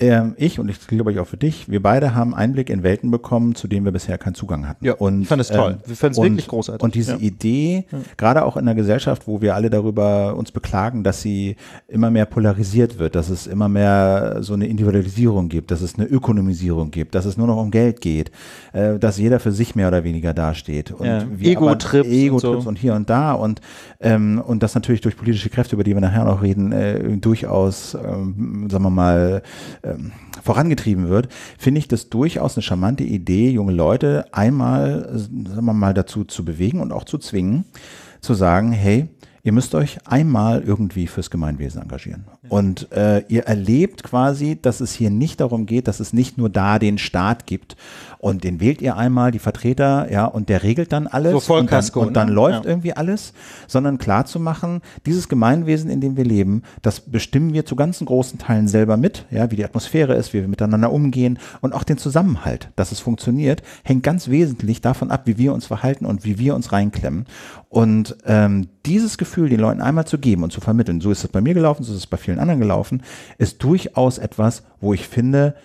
ähm, ich und ich glaube ich auch für dich, wir beide haben Einblick in Welten bekommen, zu denen wir bisher keinen Zugang hatten. Ja, und, ich fand es toll. Ähm, wir fanden es wirklich großartig. Und diese ja. Idee, ja. gerade auch in einer Gesellschaft, wo wir alle darüber uns beklagen, dass sie immer mehr polarisiert wird, dass es immer mehr so eine Individualisierung gibt, dass es eine Ökonomisierung gibt, dass es nur noch um Geld geht, äh, dass jeder für sich mehr oder weniger dasteht. Und ja. Ego-Trips. Ego-Trips und, so. und, hier und da und, ähm, und das natürlich durch politische Kräfte, über die wir nachher noch reden, äh, durchaus, ähm, sagen wir mal, ähm, vorangetrieben wird, finde ich das durchaus eine charmante Idee, junge Leute einmal, sagen wir mal, dazu zu bewegen und auch zu zwingen, zu sagen, hey, ihr müsst euch einmal irgendwie fürs Gemeinwesen engagieren. Und äh, ihr erlebt quasi, dass es hier nicht darum geht, dass es nicht nur da den Staat gibt und den wählt ihr einmal, die Vertreter, ja, und der regelt dann alles. So und dann, und dann ne? läuft ja. irgendwie alles, sondern klar zu machen, dieses Gemeinwesen, in dem wir leben, das bestimmen wir zu ganzen großen Teilen selber mit, ja, wie die Atmosphäre ist, wie wir miteinander umgehen und auch den Zusammenhalt, dass es funktioniert, hängt ganz wesentlich davon ab, wie wir uns verhalten und wie wir uns reinklemmen. Und ähm, dieses Gefühl den Leuten einmal zu geben und zu vermitteln, so ist es bei mir gelaufen, so ist es bei vielen anderen gelaufen, ist durchaus etwas, wo ich finde,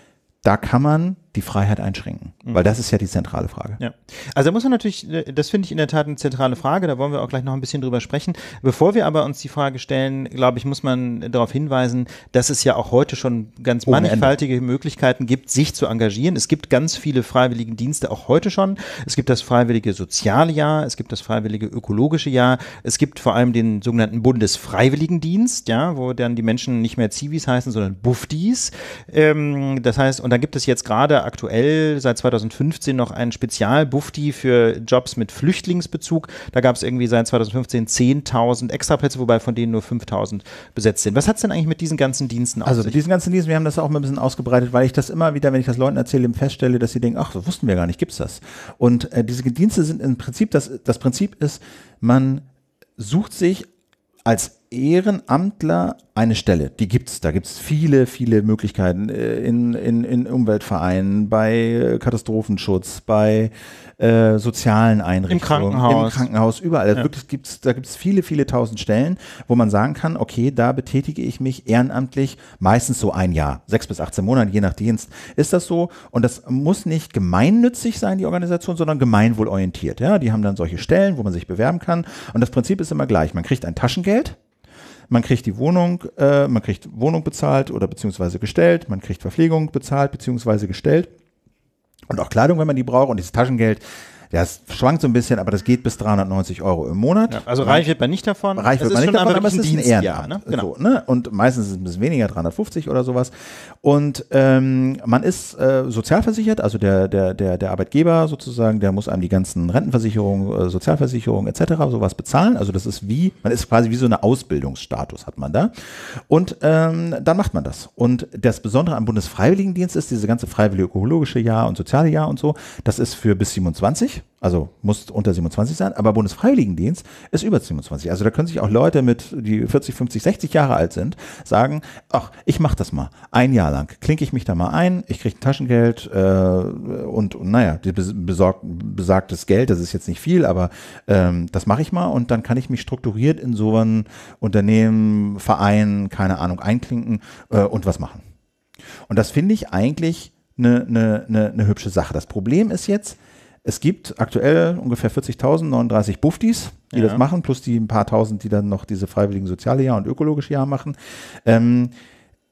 da kann man die Freiheit einschränken? Mhm. Weil das ist ja die zentrale Frage. Ja. Also da muss man natürlich, äh, das finde ich in der Tat eine zentrale Frage, da wollen wir auch gleich noch ein bisschen drüber sprechen. Bevor wir aber uns die Frage stellen, glaube ich, muss man darauf hinweisen, dass es ja auch heute schon ganz Ohne mannigfaltige Ende. Möglichkeiten gibt, sich zu engagieren. Es gibt ganz viele freiwillige Dienste auch heute schon. Es gibt das freiwillige soziale Jahr, es gibt das freiwillige ökologische Jahr, es gibt vor allem den sogenannten Bundesfreiwilligendienst, ja, wo dann die Menschen nicht mehr Zivis heißen, sondern Buftis. Ähm, das heißt, und da gibt es jetzt gerade aktuell seit 2015 noch einen Spezialbufti für Jobs mit Flüchtlingsbezug. Da gab es irgendwie seit 2015 10.000 Extraplätze, wobei von denen nur 5.000 besetzt sind. Was hat es denn eigentlich mit diesen ganzen Diensten auf Also mit diesen ganzen Diensten, wir haben das auch mal ein bisschen ausgebreitet, weil ich das immer wieder, wenn ich das Leuten erzähle, eben feststelle, dass sie denken, ach, das wussten wir gar nicht, gibt's das. Und äh, diese Dienste sind im Prinzip, das, das Prinzip ist, man sucht sich als Ehrenamtler eine Stelle, die gibt's. Da gibt's viele, viele Möglichkeiten äh, in, in, in Umweltvereinen, bei äh, Katastrophenschutz, bei äh, sozialen Einrichtungen, im Krankenhaus, im Krankenhaus überall. Also ja. Wirklich gibt's, da gibt's viele, viele tausend Stellen, wo man sagen kann, okay, da betätige ich mich ehrenamtlich meistens so ein Jahr, sechs bis 18 Monate, je nach Dienst. Ist das so? Und das muss nicht gemeinnützig sein, die Organisation, sondern gemeinwohlorientiert. Ja, die haben dann solche Stellen, wo man sich bewerben kann. Und das Prinzip ist immer gleich. Man kriegt ein Taschengeld man kriegt die Wohnung, äh, man kriegt Wohnung bezahlt oder beziehungsweise gestellt, man kriegt Verpflegung bezahlt beziehungsweise gestellt und auch Kleidung, wenn man die braucht und dieses Taschengeld das schwankt so ein bisschen, aber das geht bis 390 Euro im Monat. Ja, also reich wird man nicht davon. Reich wird man nicht davon, aber es ist ein Dienstjahr, Ehrenamt. Ne? Genau. So, ne? Und meistens ist es ein bisschen weniger, 350 oder sowas. Und ähm, man ist äh, sozialversichert, also der, der, der, der Arbeitgeber sozusagen, der muss einem die ganzen Rentenversicherungen, äh, Sozialversicherungen etc. sowas bezahlen. Also das ist wie, man ist quasi wie so eine Ausbildungsstatus hat man da. Und ähm, dann macht man das. Und das Besondere am Bundesfreiwilligendienst ist, diese ganze freiwillige ökologische Jahr und soziale Jahr und so, das ist für bis 27. Also muss unter 27 sein, aber Bundesfreiwilligendienst ist über 27. Also da können sich auch Leute mit, die 40, 50, 60 Jahre alt sind, sagen, ach, ich mache das mal. Ein Jahr lang klinke ich mich da mal ein, ich kriege ein Taschengeld äh, und, und naja, besorgt, besagtes Geld, das ist jetzt nicht viel, aber ähm, das mache ich mal und dann kann ich mich strukturiert in so ein Unternehmen, Verein, keine Ahnung, einklinken äh, und was machen. Und das finde ich eigentlich eine ne, ne, ne hübsche Sache. Das Problem ist jetzt, es gibt aktuell ungefähr 40.039 39 Buftis, die ja. das machen, plus die ein paar tausend, die dann noch diese freiwilligen soziale Jahr und ökologische Jahr machen. Ähm,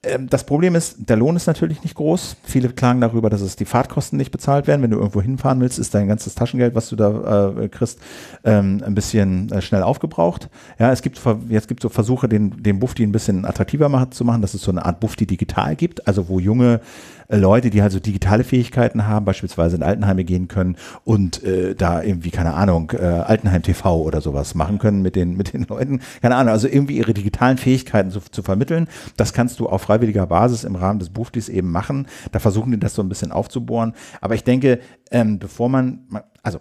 ähm, das Problem ist, der Lohn ist natürlich nicht groß. Viele klagen darüber, dass es die Fahrtkosten nicht bezahlt werden. Wenn du irgendwo hinfahren willst, ist dein ganzes Taschengeld, was du da äh, kriegst, ähm, ein bisschen äh, schnell aufgebraucht. Ja, es gibt jetzt gibt so Versuche, den, den Bufti ein bisschen attraktiver machen, zu machen, dass es so eine Art Bufti digital gibt, also wo junge Leute, die halt so digitale Fähigkeiten haben, beispielsweise in Altenheime gehen können und äh, da irgendwie, keine Ahnung, äh, Altenheim TV oder sowas machen können mit den, [LAUGHS] mit den Leuten. Keine Ahnung, also irgendwie ihre digitalen Fähigkeiten zu, zu vermitteln. Das kannst du auf freiwilliger Basis im Rahmen des Buftis eben machen. Da versuchen die das so ein bisschen aufzubohren. Aber ich denke, ähm, bevor man, also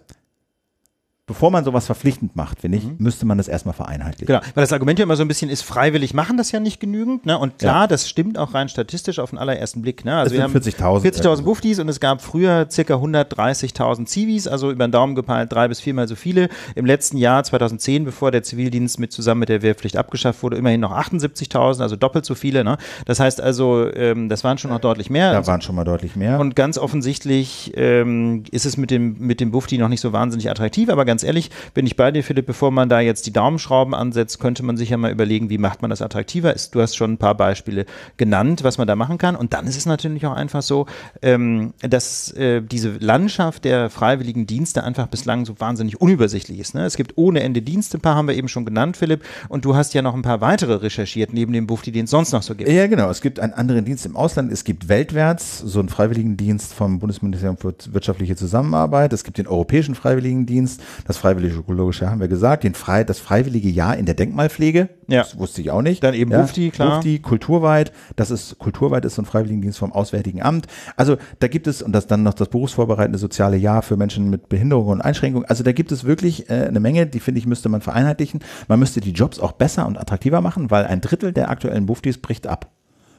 bevor man sowas verpflichtend macht, finde ich, mhm. müsste man das erstmal vereinheitlichen. Genau, weil das Argument ja immer so ein bisschen ist, freiwillig machen das ja nicht genügend. Ne? Und klar, ja. das stimmt auch rein statistisch auf den allerersten Blick. Ne? Also wir haben 40.000 40 Buftis und es gab früher circa 130.000 Zivis, also über den Daumen gepeilt drei bis viermal so viele. Im letzten Jahr 2010, bevor der Zivildienst mit zusammen mit der Wehrpflicht abgeschafft wurde, immerhin noch 78.000, also doppelt so viele. Ne? Das heißt also, ähm, das waren schon noch deutlich mehr. Da waren schon mal deutlich mehr. Und ganz offensichtlich ähm, ist es mit dem, mit dem Bufti noch nicht so wahnsinnig attraktiv, aber ganz ganz ehrlich, bin ich bei dir, Philipp, bevor man da jetzt die Daumenschrauben ansetzt, könnte man sich ja mal überlegen, wie macht man das attraktiver? du hast schon ein paar Beispiele genannt, was man da machen kann. Und dann ist es natürlich auch einfach so, ähm, dass äh, diese Landschaft der freiwilligen Dienste einfach bislang so wahnsinnig unübersichtlich ist. Ne? Es gibt ohne Ende Dienste, ein paar haben wir eben schon genannt, Philipp. Und du hast ja noch ein paar weitere recherchiert, neben dem Bufti, den es sonst noch so gibt. Ja, genau. Es gibt einen anderen Dienst im Ausland. Es gibt weltwärts so einen Freiwilligendienst vom Bundesministerium für wirtschaftliche Zusammenarbeit. Es gibt den Europäischen Freiwilligendienst das freiwillige ökologische haben wir gesagt. Den frei, das freiwillige Jahr in der Denkmalpflege. Ja. Das wusste ich auch nicht. Dann eben ja. Mufti, klar. Mufti, kulturweit. Das ist, kulturweit ist so ein Freiwilligendienst vom Auswärtigen Amt. Also da gibt es, und das dann noch das berufsvorbereitende soziale Jahr für Menschen mit Behinderungen und Einschränkungen. Also da gibt es wirklich äh, eine Menge, die finde ich, müsste man vereinheitlichen. Man müsste die Jobs auch besser und attraktiver machen, weil ein Drittel der aktuellen Muftis bricht ab.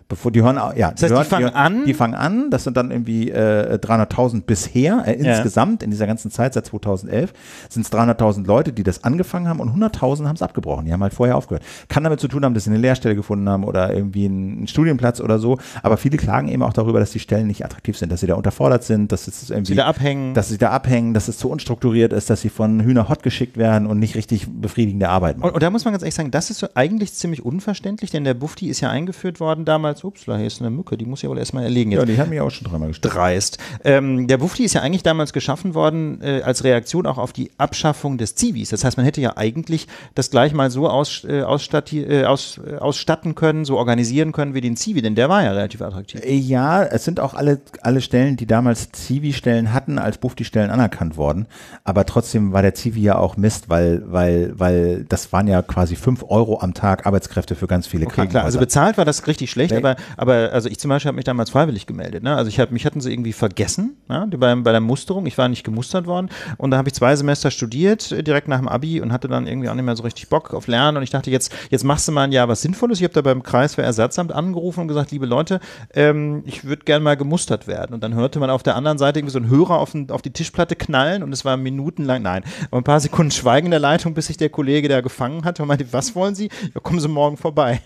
Bevor die hören, ja, das heißt, die, hören, die fangen die, an. Die fangen an, das sind dann irgendwie äh, 300.000 bisher äh, insgesamt ja. in dieser ganzen Zeit seit 2011 sind es 300.000 Leute, die das angefangen haben und 100.000 haben es abgebrochen. Die haben halt vorher aufgehört. Kann damit zu tun haben, dass sie eine Lehrstelle gefunden haben oder irgendwie einen Studienplatz oder so. Aber viele klagen eben auch darüber, dass die Stellen nicht attraktiv sind, dass sie da unterfordert sind, dass es irgendwie, dass sie da abhängen, dass sie da abhängen, dass es zu unstrukturiert ist, dass sie von Hühnerhot geschickt werden und nicht richtig befriedigende Arbeit machen. Und, und da muss man ganz ehrlich sagen, das ist so eigentlich ziemlich unverständlich, denn der Bufti ist ja eingeführt worden damals als, upsla, hier ist eine Mücke, die muss ich aber erstmal erlegen. Jetzt. Ja, die haben mich auch schon dreimal gestochen. Dreist. Ähm, der Bufti ist ja eigentlich damals geschaffen worden äh, als Reaktion auch auf die Abschaffung des Zivis. Das heißt, man hätte ja eigentlich das gleich mal so aus, äh, äh, aus, äh, ausstatten können, so organisieren können wie den Zivi, denn der war ja relativ attraktiv. Äh, ja, es sind auch alle, alle Stellen, die damals Zivi-Stellen hatten, als Bufti-Stellen anerkannt worden. Aber trotzdem war der Zivi ja auch Mist, weil, weil, weil das waren ja quasi 5 Euro am Tag Arbeitskräfte für ganz viele okay, Krankenhäuser. Klar, also bezahlt war das richtig schlecht, aber aber, aber also ich zum Beispiel habe mich damals freiwillig gemeldet. Ne? Also ich hab, mich hatten sie irgendwie vergessen ne? bei, bei der Musterung. Ich war nicht gemustert worden. Und da habe ich zwei Semester studiert, äh, direkt nach dem Abi und hatte dann irgendwie auch nicht mehr so richtig Bock auf Lernen. Und ich dachte, jetzt, jetzt machst du mal ein Jahr was Sinnvolles. Ich habe da beim Kreiswehrersatzamt angerufen und gesagt, liebe Leute, ähm, ich würde gerne mal gemustert werden. Und dann hörte man auf der anderen Seite irgendwie so einen Hörer auf, den, auf die Tischplatte knallen und es war minutenlang, nein, ein paar Sekunden Schweigen in der Leitung, bis sich der Kollege da gefangen hat und meinte, was wollen Sie? Ja, kommen Sie morgen vorbei.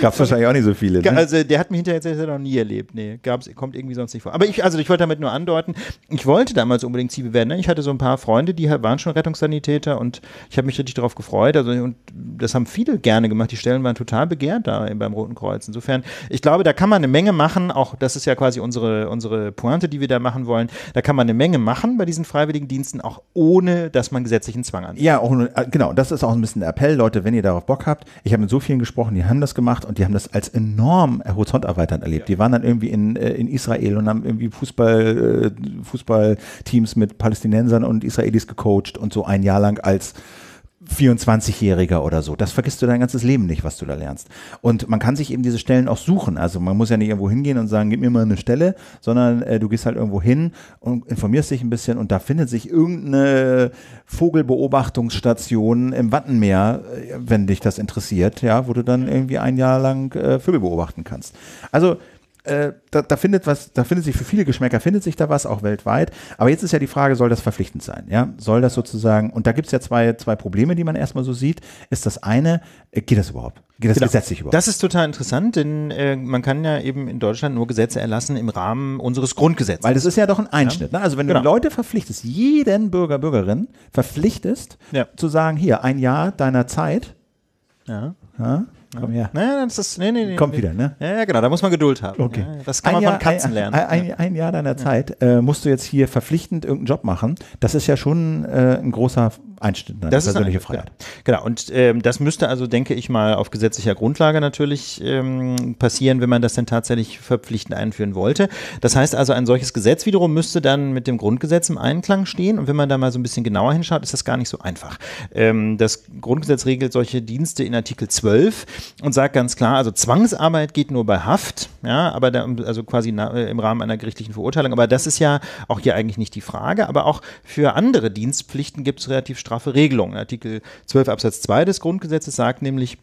Gab es wahrscheinlich auch nicht so viel viele. Ne? Also der hat mich hinterher jetzt noch nie erlebt. Nee, gab's, kommt irgendwie sonst nicht vor. Aber ich, also ich wollte damit nur andeuten, ich wollte damals unbedingt Zivi werden. Ne? Ich hatte so ein paar Freunde, die waren schon Rettungssanitäter und ich habe mich richtig darauf gefreut. Also, und das haben viele gerne gemacht. Die Stellen waren total begehrt da beim Roten Kreuz. Insofern, ich glaube, da kann man eine Menge machen. Auch das ist ja quasi unsere, unsere Pointe, die wir da machen wollen. Da kann man eine Menge machen bei diesen Freiwilligendiensten, auch ohne, dass man gesetzlichen Zwang anwendet. Ja, auch, äh, genau. Das ist auch ein bisschen der Appell, Leute, wenn ihr darauf Bock habt. Ich habe mit so vielen gesprochen, die haben das gemacht und die haben das als enorm enorm horizonterweiternd erlebt. Die waren dann irgendwie in, äh, in Israel und haben irgendwie Fußball, äh, Fußballteams mit Palästinensern und Israelis gecoacht und so ein Jahr lang als 24-Jähriger oder so. Das vergisst du dein ganzes Leben nicht, was du da lernst. Und man kann sich eben diese Stellen auch suchen. Also man muss ja nicht irgendwo hingehen und sagen, gib mir mal eine Stelle, sondern äh, du gehst halt irgendwo hin und informierst dich ein bisschen und da findet sich irgendeine Vogelbeobachtungsstation im Wattenmeer, äh, wenn dich das interessiert, ja, wo du dann irgendwie ein Jahr lang äh, Vögel beobachten kannst. Also äh, da, da, findet was, da findet sich für viele Geschmäcker findet sich da was, auch weltweit. Aber jetzt ist ja die Frage, soll das verpflichtend sein? Ja, soll das sozusagen? Und da gibt es ja zwei, zwei Probleme, die man erstmal so sieht. Ist das eine, äh, geht das überhaupt? Geht das genau. gesetzlich überhaupt? Das ist total interessant, denn äh, man kann ja eben in Deutschland nur Gesetze erlassen im Rahmen unseres Grundgesetzes. Weil das ist ja doch ein Einschnitt. Ja. Ne? Also wenn genau. du Leute verpflichtest, jeden Bürger, Bürgerin verpflichtest, ja. zu sagen, hier ein Jahr deiner Zeit. Ja. ja Komm her. Nein, das ist, nee, nee, nee, Kommt wieder, ne? Ja, ja, genau, da muss man Geduld haben. Okay. Das kann ein man Jahr, von Katzen ein, lernen. Ein, ein, Jahr deiner Zeit äh, musst du jetzt hier verpflichtend irgendeinen Job machen. Das ist ja schon äh, ein großer Einstellung, das, ist persönliche Freiheit. Ja. Genau, und ähm, das müsste also, denke ich mal, auf gesetzlicher Grundlage natürlich ähm, passieren, wenn man das denn tatsächlich verpflichtend einführen wollte. Das heißt also, ein solches Gesetz wiederum müsste dann mit dem Grundgesetz im Einklang stehen. Und wenn man da mal so ein bisschen genauer hinschaut, ist das gar nicht so einfach. Ähm, das Grundgesetz regelt solche Dienste in Artikel 12 und sagt ganz klar, also Zwangsarbeit geht nur bei Haft, ja, aber da, also quasi na, äh, im Rahmen einer gerichtlichen Verurteilung. Aber das ist ja auch hier eigentlich nicht die Frage. Aber auch für andere Dienstpflichten gibt es relativ strenge straffe Regelung. Artikel 12 Absatz 2 des Grundgesetzes sagt nämlich,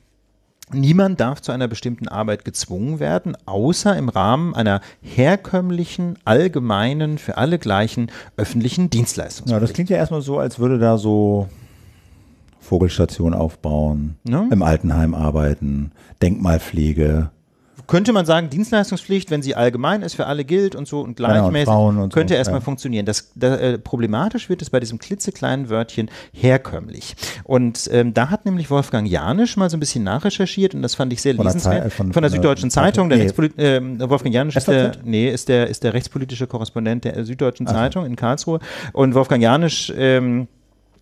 Niemand darf zu einer bestimmten Arbeit gezwungen werden, außer im Rahmen einer herkömmlichen, allgemeinen, für alle gleichen öffentlichen Dienstleistung. Ja, das klingt ja erstmal so, als würde da so Vogelstation aufbauen, ja. Ne? im Altenheim arbeiten, Denkmalpflege, könnte man sagen, Dienstleistungspflicht, wenn sie allgemein ist, für alle gilt und so und genau, gleichmäßig, ja, und und könnte so, erstmal ja. funktionieren. Das, da, äh, problematisch wird es bei diesem klitzekleinen Wörtchen herkömmlich. Und ähm, da hat nämlich Wolfgang Janisch mal so ein bisschen nachrecherchiert und das fand ich sehr von lesenswert. Der, von, von, der Süddeutschen Zeitung. Der nee. äh, Wolfgang Janisch ist der, nee, ist, der, ist der rechtspolitische Korrespondent der Süddeutschen Ach. Zeitung in Karlsruhe. Und Wolfgang Janisch ähm,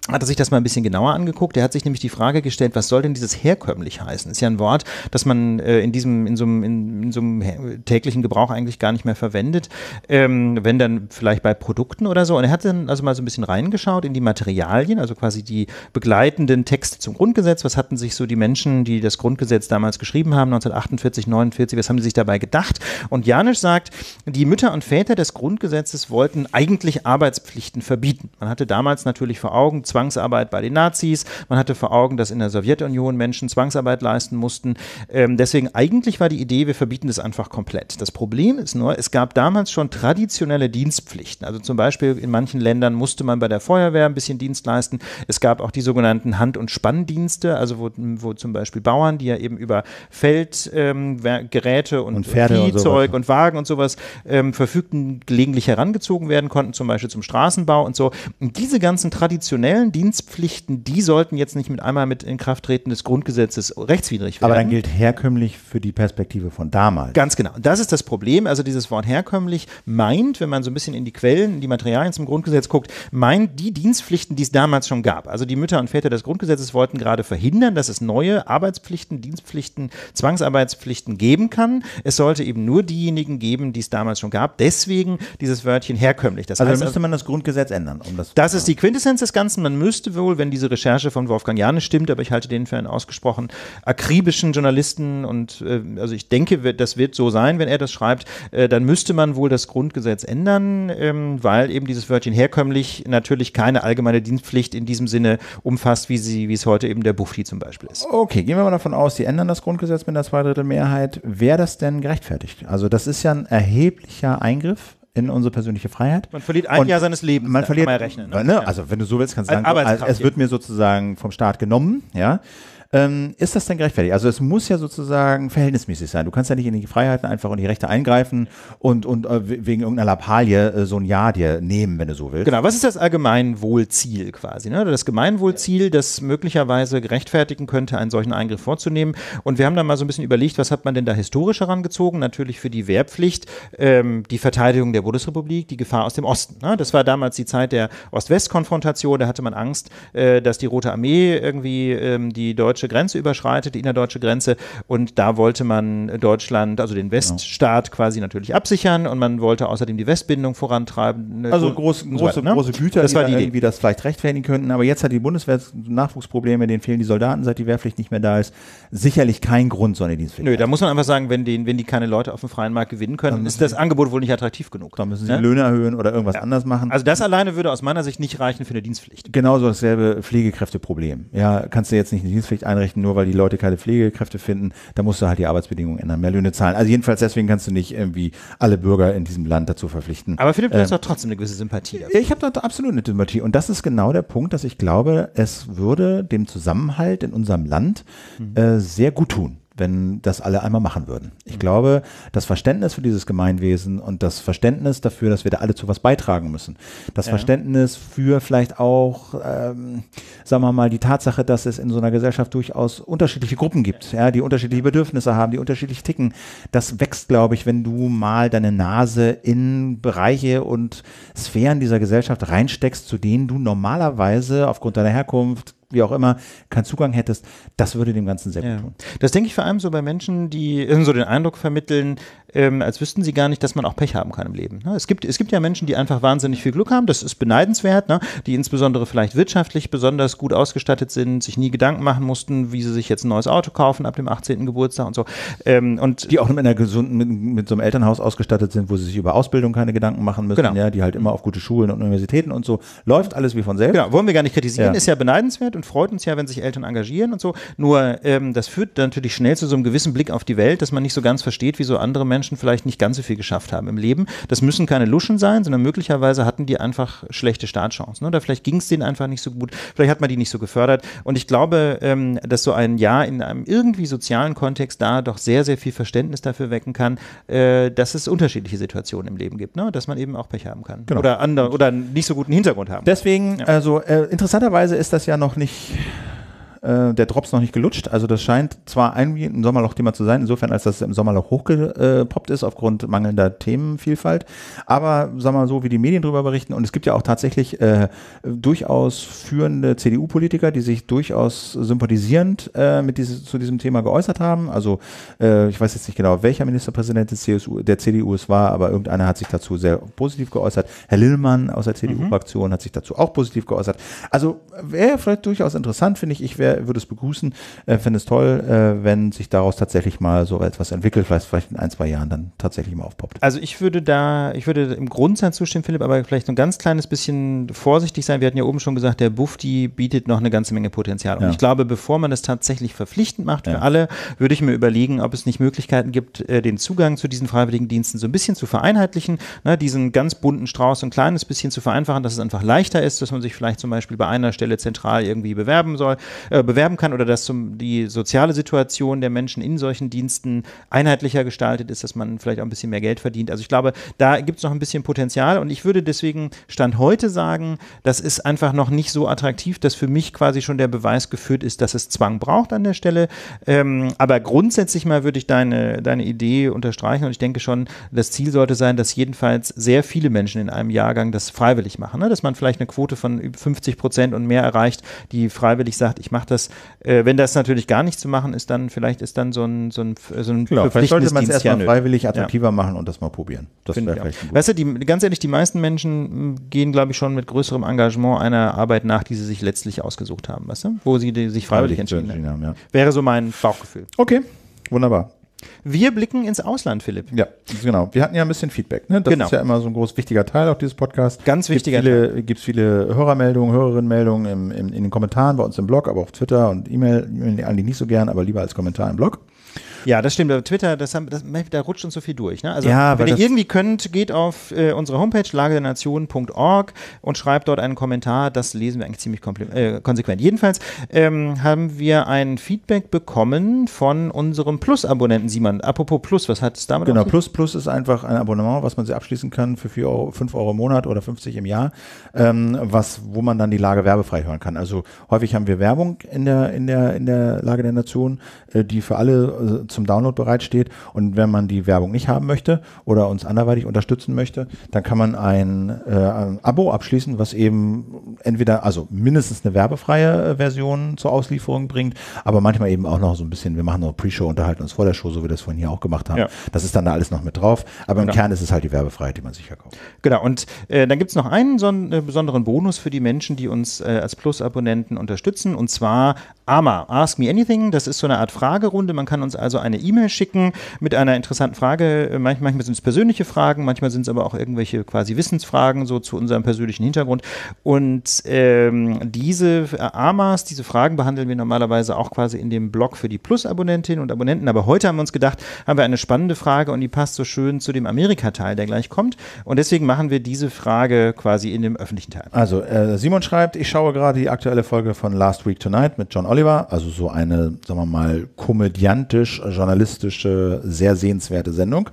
hat er sich das mal ein bisschen genauer angeguckt. Er hat sich nämlich die Frage gestellt, was soll denn dieses herkömmlich heißen? Ist ja ein Wort, das man äh, in diesem, in so, einem, in, in so einem täglichen Gebrauch eigentlich gar nicht mehr verwendet. Ähm, wenn dann vielleicht bei Produkten oder so. Und er hat dann also mal so ein bisschen reingeschaut in die Materialien, also quasi die begleitenden Texte zum Grundgesetz. Was hatten sich so die Menschen, die das Grundgesetz damals geschrieben haben, 1948, 49, was haben sie sich dabei gedacht? Und Janisch sagt, die Mütter und Väter des Grundgesetzes wollten eigentlich Arbeitspflichten verbieten. Man hatte damals natürlich vor Augen, zwei Zwangsarbeit bei den Nazis. Man hatte vor Augen, dass in der Sowjetunion Menschen Zwangsarbeit leisten mussten. Ähm, deswegen eigentlich war die Idee, wir verbieten das einfach komplett. Das Problem ist nur, es gab damals schon traditionelle Dienstpflichten. Also zum Beispiel in manchen Ländern musste man bei der Feuerwehr ein bisschen Dienst leisten. Es gab auch die sogenannten Hand- und Spanndienste, also wo, wo zum Beispiel Bauern, die ja eben über Feldgeräte ähm, und, und Viehzeug und, ne? und, Wagen und sowas ähm, verfügten, gelegentlich herangezogen werden konnten, zum Beispiel zum Straßenbau und so. Und diese ganzen traditionellen allen Dienstpflichten, die sollten jetzt nicht mit einmal mit Inkrafttreten des Grundgesetzes rechtswidrig werden. Aber dann gilt herkömmlich für die Perspektive von damals. Ganz genau. Das ist das Problem. Also dieses Wort herkömmlich meint, wenn man so ein bisschen in die Quellen, in die Materialien zum Grundgesetz guckt, meint die Dienstpflichten, die es damals schon gab. Also die Mütter und Väter des Grundgesetzes wollten gerade verhindern, dass es neue Arbeitspflichten, Dienstpflichten, Zwangsarbeitspflichten geben kann. Es sollte eben nur diejenigen geben, die es damals schon gab. Deswegen dieses Wörtchen herkömmlich. Das also heißt, müsste man das Grundgesetz ändern, um das. Das ist die Quintessenz des Ganzen. Man müsste wohl, wenn diese Recherche von Wolfgang Jahne stimmt, aber ich halte den für einen ausgesprochen akribischen Journalisten und äh, also ich denke, das wird so sein, wenn er das schreibt, äh, dann müsste man wohl das Grundgesetz ändern, ähm, weil eben dieses Wörtchen herkömmlich natürlich keine allgemeine Dienstpflicht in diesem Sinne umfasst, wie sie, wie es heute eben der Buffi zum Beispiel ist. Okay, gehen wir mal davon aus, sie ändern das Grundgesetz mit einer Zweidrittelmehrheit. Wäre das denn gerechtfertigt? Also das ist ja ein erheblicher Eingriff in unsere persönliche Freiheit. Man verliert ein und Jahr seines Lebens. Man verliert, man ja rechnen, ne? ne? Also wenn du so willst, kannst du sagen, also es wird mir sozusagen vom Staat genommen, ja. Ähm, ist das denn gerechtfertigt? Also es muss ja sozusagen verhältnismäßig sein. Du kannst ja nicht in die Freiheiten einfach und die Rechte eingreifen und, und äh, wegen irgendeiner Lappalie äh, so ein Ja dir nehmen, wenn du so willst. Genau, was ist das Allgemeinwohlziel quasi? Ne? Das Gemeinwohlziel, das möglicherweise gerechtfertigen könnte, einen solchen Eingriff vorzunehmen. Und wir haben dann mal so ein bisschen überlegt, was hat man denn da historisch herangezogen? Natürlich für die Wehrpflicht, ähm, die Verteidigung der Bundesrepublik, die Gefahr aus dem Osten. Ne? Das war damals die Zeit der Ost-West-Konfrontation. Da hatte man Angst, äh, dass die Rote Armee irgendwie ähm, die deutsche deutsche Grenze überschreitet, die innerdeutsche Grenze. Und da wollte man Deutschland, also den genau. Weststaat quasi natürlich absichern und man wollte außerdem die Westbindung vorantreiben. Ne, also groß, so große, ne? große Güter, das die, war die irgendwie das vielleicht rechtfertigen könnten. Aber jetzt hat die Bundeswehr Nachwuchsprobleme, denen fehlen die Soldaten, seit die Wehrpflicht nicht mehr da ist. Sicherlich kein Grund, so eine Dienstpflicht. Nö, da muss man einfach sagen, wenn, den, wenn die keine Leute auf dem freien Markt gewinnen können, dann ist das Angebot wohl nicht attraktiv genug. Da müssen sie ne? Löhne erhöhen oder irgendwas ja. anders machen. Also das alleine würde aus meiner Sicht nicht reichen für eine Dienstpflicht. Genauso dasselbe Pflegekräfteproblem. Ja, kannst du jetzt nicht eine Dienstpflicht einrichten, nur weil die Leute keine Pflegekräfte finden. Da musst du halt die Arbeitsbedingungen ändern, mehr Löhne zahlen. Also jedenfalls deswegen kannst du nicht irgendwie alle Bürger in diesem Land dazu verpflichten. Aber Philipp, du ähm, hast doch trotzdem eine gewisse Sympathie dafür. Ich habe da absolut eine Sympathie. Und das ist genau der Punkt, dass ich glaube, es würde dem Zusammenhalt in unserem Land mhm. äh, sehr gut tun wenn das alle einmal machen würden. Ich mhm. glaube, das Verständnis für dieses Gemeinwesen und das Verständnis dafür, dass wir da alle zu was beitragen müssen, das ja. Verständnis für vielleicht auch, ähm, sagen wir mal, die Tatsache, dass es in so einer Gesellschaft durchaus unterschiedliche Gruppen gibt, ja, die unterschiedliche Bedürfnisse haben, die unterschiedlich ticken, das wächst, glaube ich, wenn du mal deine Nase in Bereiche und Sphären dieser Gesellschaft reinsteckst, zu denen du normalerweise aufgrund deiner Herkunft, wie auch immer, keinen Zugang hättest, das würde dem Ganzen sehr gut ja. tun. Das denke ich vor allem so bei Menschen, die so den Eindruck vermitteln, ähm, als wüssten sie gar nicht, dass man auch Pech haben kann im Leben. Ne? Es, gibt, es gibt ja Menschen, die einfach wahnsinnig viel Glück haben, das ist beneidenswert, ne? die insbesondere vielleicht wirtschaftlich besonders gut ausgestattet sind, sich nie Gedanken machen mussten, wie sie sich jetzt ein neues Auto kaufen ab dem 18. Geburtstag und so. Ähm, und die auch mit einer gesunden, mit, mit, so einem Elternhaus ausgestattet sind, wo sie sich über Ausbildung keine Gedanken machen müssen, genau. ja, die halt immer auf gute Schulen und Universitäten und so. Läuft alles wie von selbst. Genau, wollen wir gar nicht kritisieren, ja. ist ja beneidenswert und freut uns ja, wenn sich Eltern engagieren und so. Nur ähm, das führt natürlich schnell zu so einem gewissen Blick auf die Welt, dass man nicht so ganz versteht, wieso andere Menschen Menschen vielleicht nicht ganz so viel geschafft haben im Leben. Das müssen keine Luschen sein, sondern möglicherweise hatten die einfach schlechte Startchancen. Oder ne? vielleicht ging es denen einfach nicht so gut, vielleicht hat man die nicht so gefördert. Und ich glaube, ähm, dass so ein Jahr in einem irgendwie sozialen Kontext da doch sehr, sehr viel Verständnis dafür wecken kann, äh, dass es unterschiedliche Situationen im Leben gibt, ne? dass man eben auch Pech haben kann. Genau. Oder andere oder nicht so guten Hintergrund haben. Deswegen, kann. also äh, interessanterweise ist das ja noch nicht äh, der Drops noch nicht gelutscht. Also das scheint zwar ein, ein Sommerloch-Thema zu sein, insofern als das im Sommerloch hochgepoppt ist aufgrund mangelnder Themenvielfalt. Aber sagen wir mal so, wie die Medien darüber berichten, und es gibt ja auch tatsächlich äh, durchaus führende CDU-Politiker, die sich durchaus sympathisierend äh, mit dieses, zu diesem Thema geäußert haben. Also äh, ich weiß jetzt nicht genau, welcher Ministerpräsident des CSU, der CDU es war, aber irgendeiner hat sich dazu sehr positiv geäußert. Herr Lillmann aus der CDU-Fraktion mhm. hat sich dazu auch positiv geäußert. Also wäre vielleicht durchaus interessant, finde ich. Ich wäre äh, würde es begrüßen, äh, fände es toll, äh, wenn sich daraus tatsächlich mal so etwas entwickelt, vielleicht, vielleicht in ein, zwei Jahren dann tatsächlich mal aufpoppt. Also ich würde da, ich würde im Grundsatz zustimmen, Philipp, aber vielleicht ein ganz kleines bisschen vorsichtig sein. Wir hatten ja oben schon gesagt, der Bufti bietet noch eine ganze Menge Potenzial. Und ja. ich glaube, bevor man das tatsächlich verpflichtend macht für ja. alle, würde ich mir überlegen, ob es nicht Möglichkeiten gibt, äh, den Zugang zu diesen freiwilligen Diensten so ein bisschen zu vereinheitlichen, ne, diesen ganz bunten Strauß ein kleines bisschen zu vereinfachen, dass es einfach leichter ist, dass man sich vielleicht zum Beispiel bei einer Stelle zentral irgendwie bewerben soll, äh, bewerben kann oder dass zum, die soziale Situation der Menschen in solchen Diensten einheitlicher gestaltet ist, dass man vielleicht auch ein bisschen mehr Geld verdient. Also ich glaube, da gibt es noch ein bisschen Potenzial und ich würde deswegen Stand heute sagen, das ist einfach noch nicht so attraktiv, dass für mich quasi schon der Beweis geführt ist, dass es Zwang braucht an der Stelle. Ähm, aber grundsätzlich mal würde ich deine, deine Idee unterstreichen und ich denke schon, das Ziel sollte sein, dass jedenfalls sehr viele Menschen in einem Jahrgang das freiwillig machen, ne? dass man vielleicht eine Quote von 50 Prozent und mehr erreicht, die freiwillig sagt, ich mache macht das. Äh, wenn das natürlich gar nicht zu machen ist, dann vielleicht ist dann so ein, so ein, äh, so ein Klar, vielleicht sollte man es erstmal ja freiwillig attraktiver ja. machen und das mal probieren. Das wäre vielleicht Weißt du, die, ganz ehrlich, die meisten Menschen hm, gehen, glaube ich, schon mit größerem Engagement einer Arbeit nach, die sie sich letztlich ausgesucht haben, weißt du? Wo sie sich freiwillig, freiwillig entschieden haben. Ja. Wäre so mein Bauchgefühl. Okay, wunderbar. Wir blicken ins Ausland, Philipp. Ja, genau. Wir hatten ja ein bisschen Feedback. Ne? Das genau. ist ja immer so ein groß wichtiger Teil auch dieses Podcasts. Ganz wichtiger Teil. Gibt viele Hörermeldungen, Hörerinnenmeldungen in den Kommentaren bei uns im Blog, aber auch auf Twitter und E-Mail. Eigentlich nicht so gern, aber lieber als Kommentar im Blog. Ja, das stimmt. Aber Twitter, das haben, das, da rutscht uns so viel durch. Ne? Also, ja, wenn ihr irgendwie könnt, geht auf äh, unsere Homepage lagedernation.org und schreibt dort einen Kommentar. Das lesen wir eigentlich ziemlich äh, konsequent. Jedenfalls ähm, haben wir ein Feedback bekommen von unserem Plus-Abonnenten Simon. Apropos Plus, was hat es damit Genau, Plus Plus ist einfach ein Abonnement, was man sich abschließen kann für 4 Euro, 5 Euro im Monat oder 50 im Jahr, ähm, was, wo man dann die Lage werbefrei hören kann. Also häufig haben wir Werbung in der, in der, in der Lage der Nation, äh, die für alle äh, zum Download bereitsteht. Und wenn man die Werbung nicht haben möchte oder uns anderweitig unterstützen möchte, dann kann man ein, äh, ein Abo abschließen, was eben entweder, also mindestens eine werbefreie äh, Version zur Auslieferung bringt, aber manchmal eben auch noch so ein bisschen, wir machen noch Pre-Show, unterhalten uns vor der Show, so wie wir das vorhin hier auch gemacht haben. Ja. Das ist dann da alles noch mit drauf. Aber genau. im Kern ist es halt die Werbefreiheit, die man sicher kauft. Genau, und äh, dann gibt es noch einen so einen, äh, besonderen Bonus für die Menschen, die uns äh, als Plus-Abonnenten unterstützen, und zwar AMA, Ask Me Anything. Das ist so eine Art Fragerunde. Man kann uns also eine E-Mail schicken mit einer interessanten Frage. Äh, manchmal, sind es persönliche Fragen, manchmal sind es aber auch irgendwelche quasi Wissensfragen so zu unserem persönlichen Hintergrund. Und ähm, diese äh, AMAs, diese Fragen behandeln wir normalerweise auch quasi in dem Blog für die Plus-Abonnentinnen und Abonnenten. Aber heute haben wir uns gedacht, haben wir eine spannende Frage und die passt so schön zu dem Amerika-Teil, der gleich kommt. Und deswegen machen wir diese Frage quasi in dem öffentlichen Teil. Also äh, Simon schreibt, ich schaue gerade die aktuelle Folge von Last Week Tonight mit John Oliver Oliver, also so eine, sagen wir mal, komödiantisch-journalistische, sehr sehenswerte Sendung.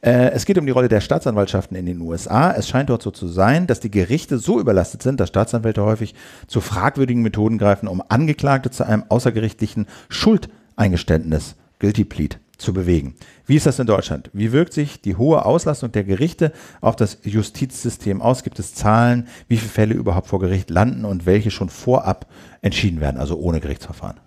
Äh, es geht um die Rolle der Staatsanwaltschaften in den USA. Es scheint dort so zu sein, dass die Gerichte so überlastet sind, dass Staatsanwälte häufig zu fragwürdigen Methoden greifen, um Angeklagte zu einem außergerichtlichen Schuldeingeständnis, Guilty Plead, zu bewegen. Wie ist das in Deutschland? Wie wirkt sich die hohe Auslastung der Gerichte auf das Justizsystem aus? Gibt es Zahlen, wie viele Fälle überhaupt vor Gericht landen und welche schon vorab entschieden werden, also ohne Gerichtsverfahren?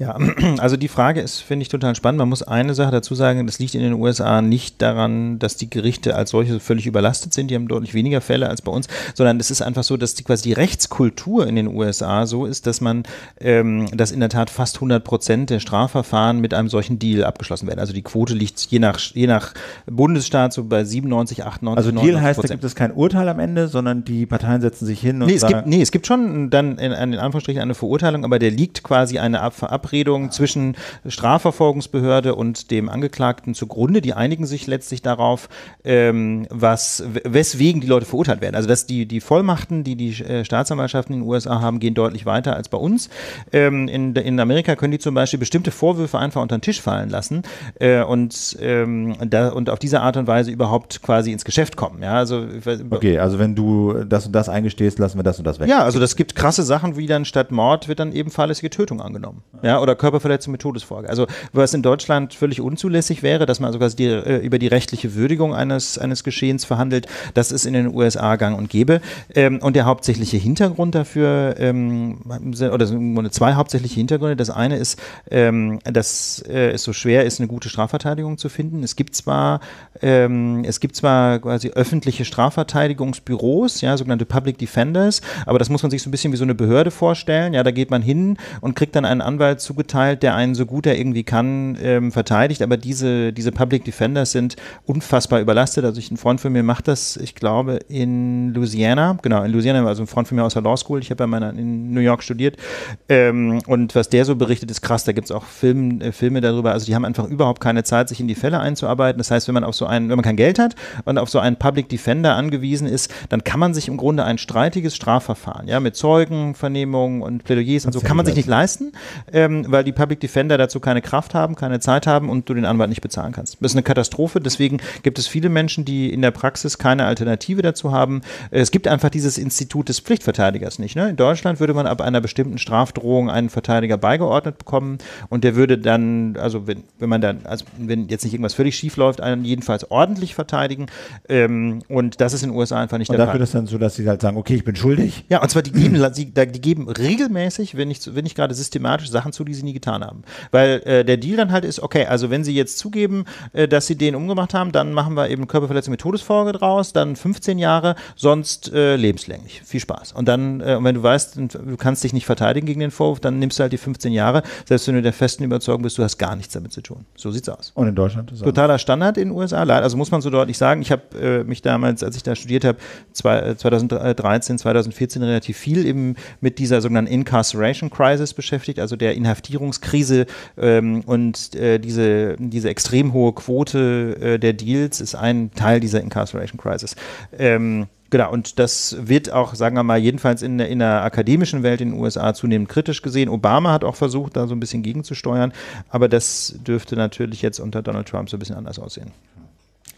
Ja, [CLEARS THROAT] also die Frage ist, finde ich, total spannend. Man muss eine Sache dazu sagen, das liegt in den USA nicht daran, dass die Gerichte als solche völlig überlastet sind, die haben deutlich weniger Fälle als bei uns, sondern es ist einfach so, dass die quasi die Rechtskultur in den USA so ist, dass man, ähm, dass in der Tat fast 100 Prozent der Strafverfahren mit einem solchen Deal abgeschlossen werden. Also die Quote liegt je nach, je nach Bundesstaat so bei 97, 98, Also Deal heißt, da gibt es kein Urteil am Ende, sondern die Parteien setzen sich hin und nee, es gibt, nee, es gibt schon dann in, in Anführungsstrichen eine Verurteilung, aber der liegt quasi eine Ab Verabredungen zwischen Strafverfolgungsbehörde und dem Angeklagten zugrunde. Die einigen sich letztlich darauf, ähm, was, weswegen die Leute verurteilt werden. Also dass die, die Vollmachten, die die äh, Staatsanwaltschaften in den USA haben, gehen deutlich weiter als bei uns. Ähm, in, in Amerika können die zum Beispiel bestimmte Vorwürfe einfach unter den Tisch fallen lassen äh, und, ähm, da, und auf diese Art und Weise überhaupt quasi ins Geschäft kommen. Ja, also, okay, also wenn du das und das eingestehst, lassen wir das und das weg. Ja, also das gibt krasse Sachen, wie dann statt Mord wird dann eben fahrlässige Tötung angenommen. Ja, oder Körperverletzung mit Todesfolge. Also was in Deutschland völlig unzulässig wäre, dass man sogar die, äh, über die rechtliche Würdigung eines, eines Geschehens verhandelt, das ist in den USA gang und gäbe. Ähm, und der hauptsächliche Hintergrund dafür, ähm, oder sind zwei hauptsächliche Hintergründe. Das eine ist, ähm, dass äh, es so schwer ist, eine gute Strafverteidigung zu finden. Es gibt zwar, ähm, es gibt zwar quasi öffentliche Strafverteidigungsbüros, ja, sogenannte Public Defenders, aber das muss man sich so ein bisschen wie so eine Behörde vorstellen. Ja, da geht man hin und kriegt dann einen Anwalt zugeteilt, der einen so gut er irgendwie kann ähm, verteidigt. Aber diese, diese Public Defenders sind unfassbar überlastet. Also ich, ein Freund von mir macht das, ich glaube, in Louisiana. Genau, in Louisiana, also ein Freund von mir aus der Law School. Ich habe ja meiner in New York studiert. Ähm, und was der so berichtet, ist krass. Da gibt es auch Film, äh, Filme darüber. Also die haben einfach überhaupt keine Zeit, sich in die Fälle einzuarbeiten. Das heißt, wenn man auf so einen, wenn man kein Geld hat und auf so einen Public Defender angewiesen ist, dann kann man sich im Grunde ein streitiges Strafverfahren, ja, mit Zeugen, Vernehmungen und Plädoyers und so, kann man sich nicht leisten. Ähm, ähm, weil die Public Defender dazu keine Kraft haben, keine Zeit haben und du den Anwalt nicht bezahlen kannst. Das ist eine Katastrophe. Deswegen gibt es viele Menschen, die in der Praxis keine Alternative dazu haben. Es gibt einfach dieses Institut des Pflichtverteidigers nicht. Ne? In Deutschland würde man ab einer bestimmten Strafdrohung einen Verteidiger beigeordnet bekommen und der würde dann, also wenn, wenn man dann, also wenn jetzt nicht irgendwas völlig schief läuft, einen jedenfalls ordentlich verteidigen. Ähm, und das ist in den USA einfach nicht und der Fall. Und dafür das dann so, dass sie halt sagen, okay, ich bin schuldig. Ja, und zwar die geben, die, geben regelmäßig, wenn ich, wenn nicht gerade systematisch Sachen zu zu, die sie nie getan haben. Weil äh, der Deal dann halt ist, okay, also wenn sie jetzt zugeben, äh, dass sie den umgemacht haben, dann machen wir eben Körperverletzung mit Todesfolge draus, dann 15 Jahre, sonst äh, lebenslänglich. Viel Spaß. Und dann, äh, und wenn du weißt, du kannst dich nicht verteidigen gegen den Vorwurf, dann nimmst du halt die 15 Jahre, selbst wenn du der festen Überzeugung bist, du hast gar nichts damit zu tun. So sieht's aus. Und in Deutschland? Ist Totaler Standard in den USA, Also muss man so deutlich sagen. Ich habe äh, mich damals, als ich da studiert habe, 2013, 2014 äh, relativ viel eben mit dieser sogenannten Incarceration Crisis beschäftigt, also der Inhalt Inhaftierungskrise ähm, und äh, diese, diese extrem hohe Quote äh, der Deals ist ein Teil dieser Incarceration Crisis. Ähm, Genau, und das wird auch, sagen wir mal, jedenfalls in, in der akademischen Welt in den USA zunehmend kritisch gesehen. Obama hat auch versucht, da so ein bisschen gegenzusteuern, aber das dürfte natürlich jetzt unter Donald Trump so ein bisschen anders aussehen.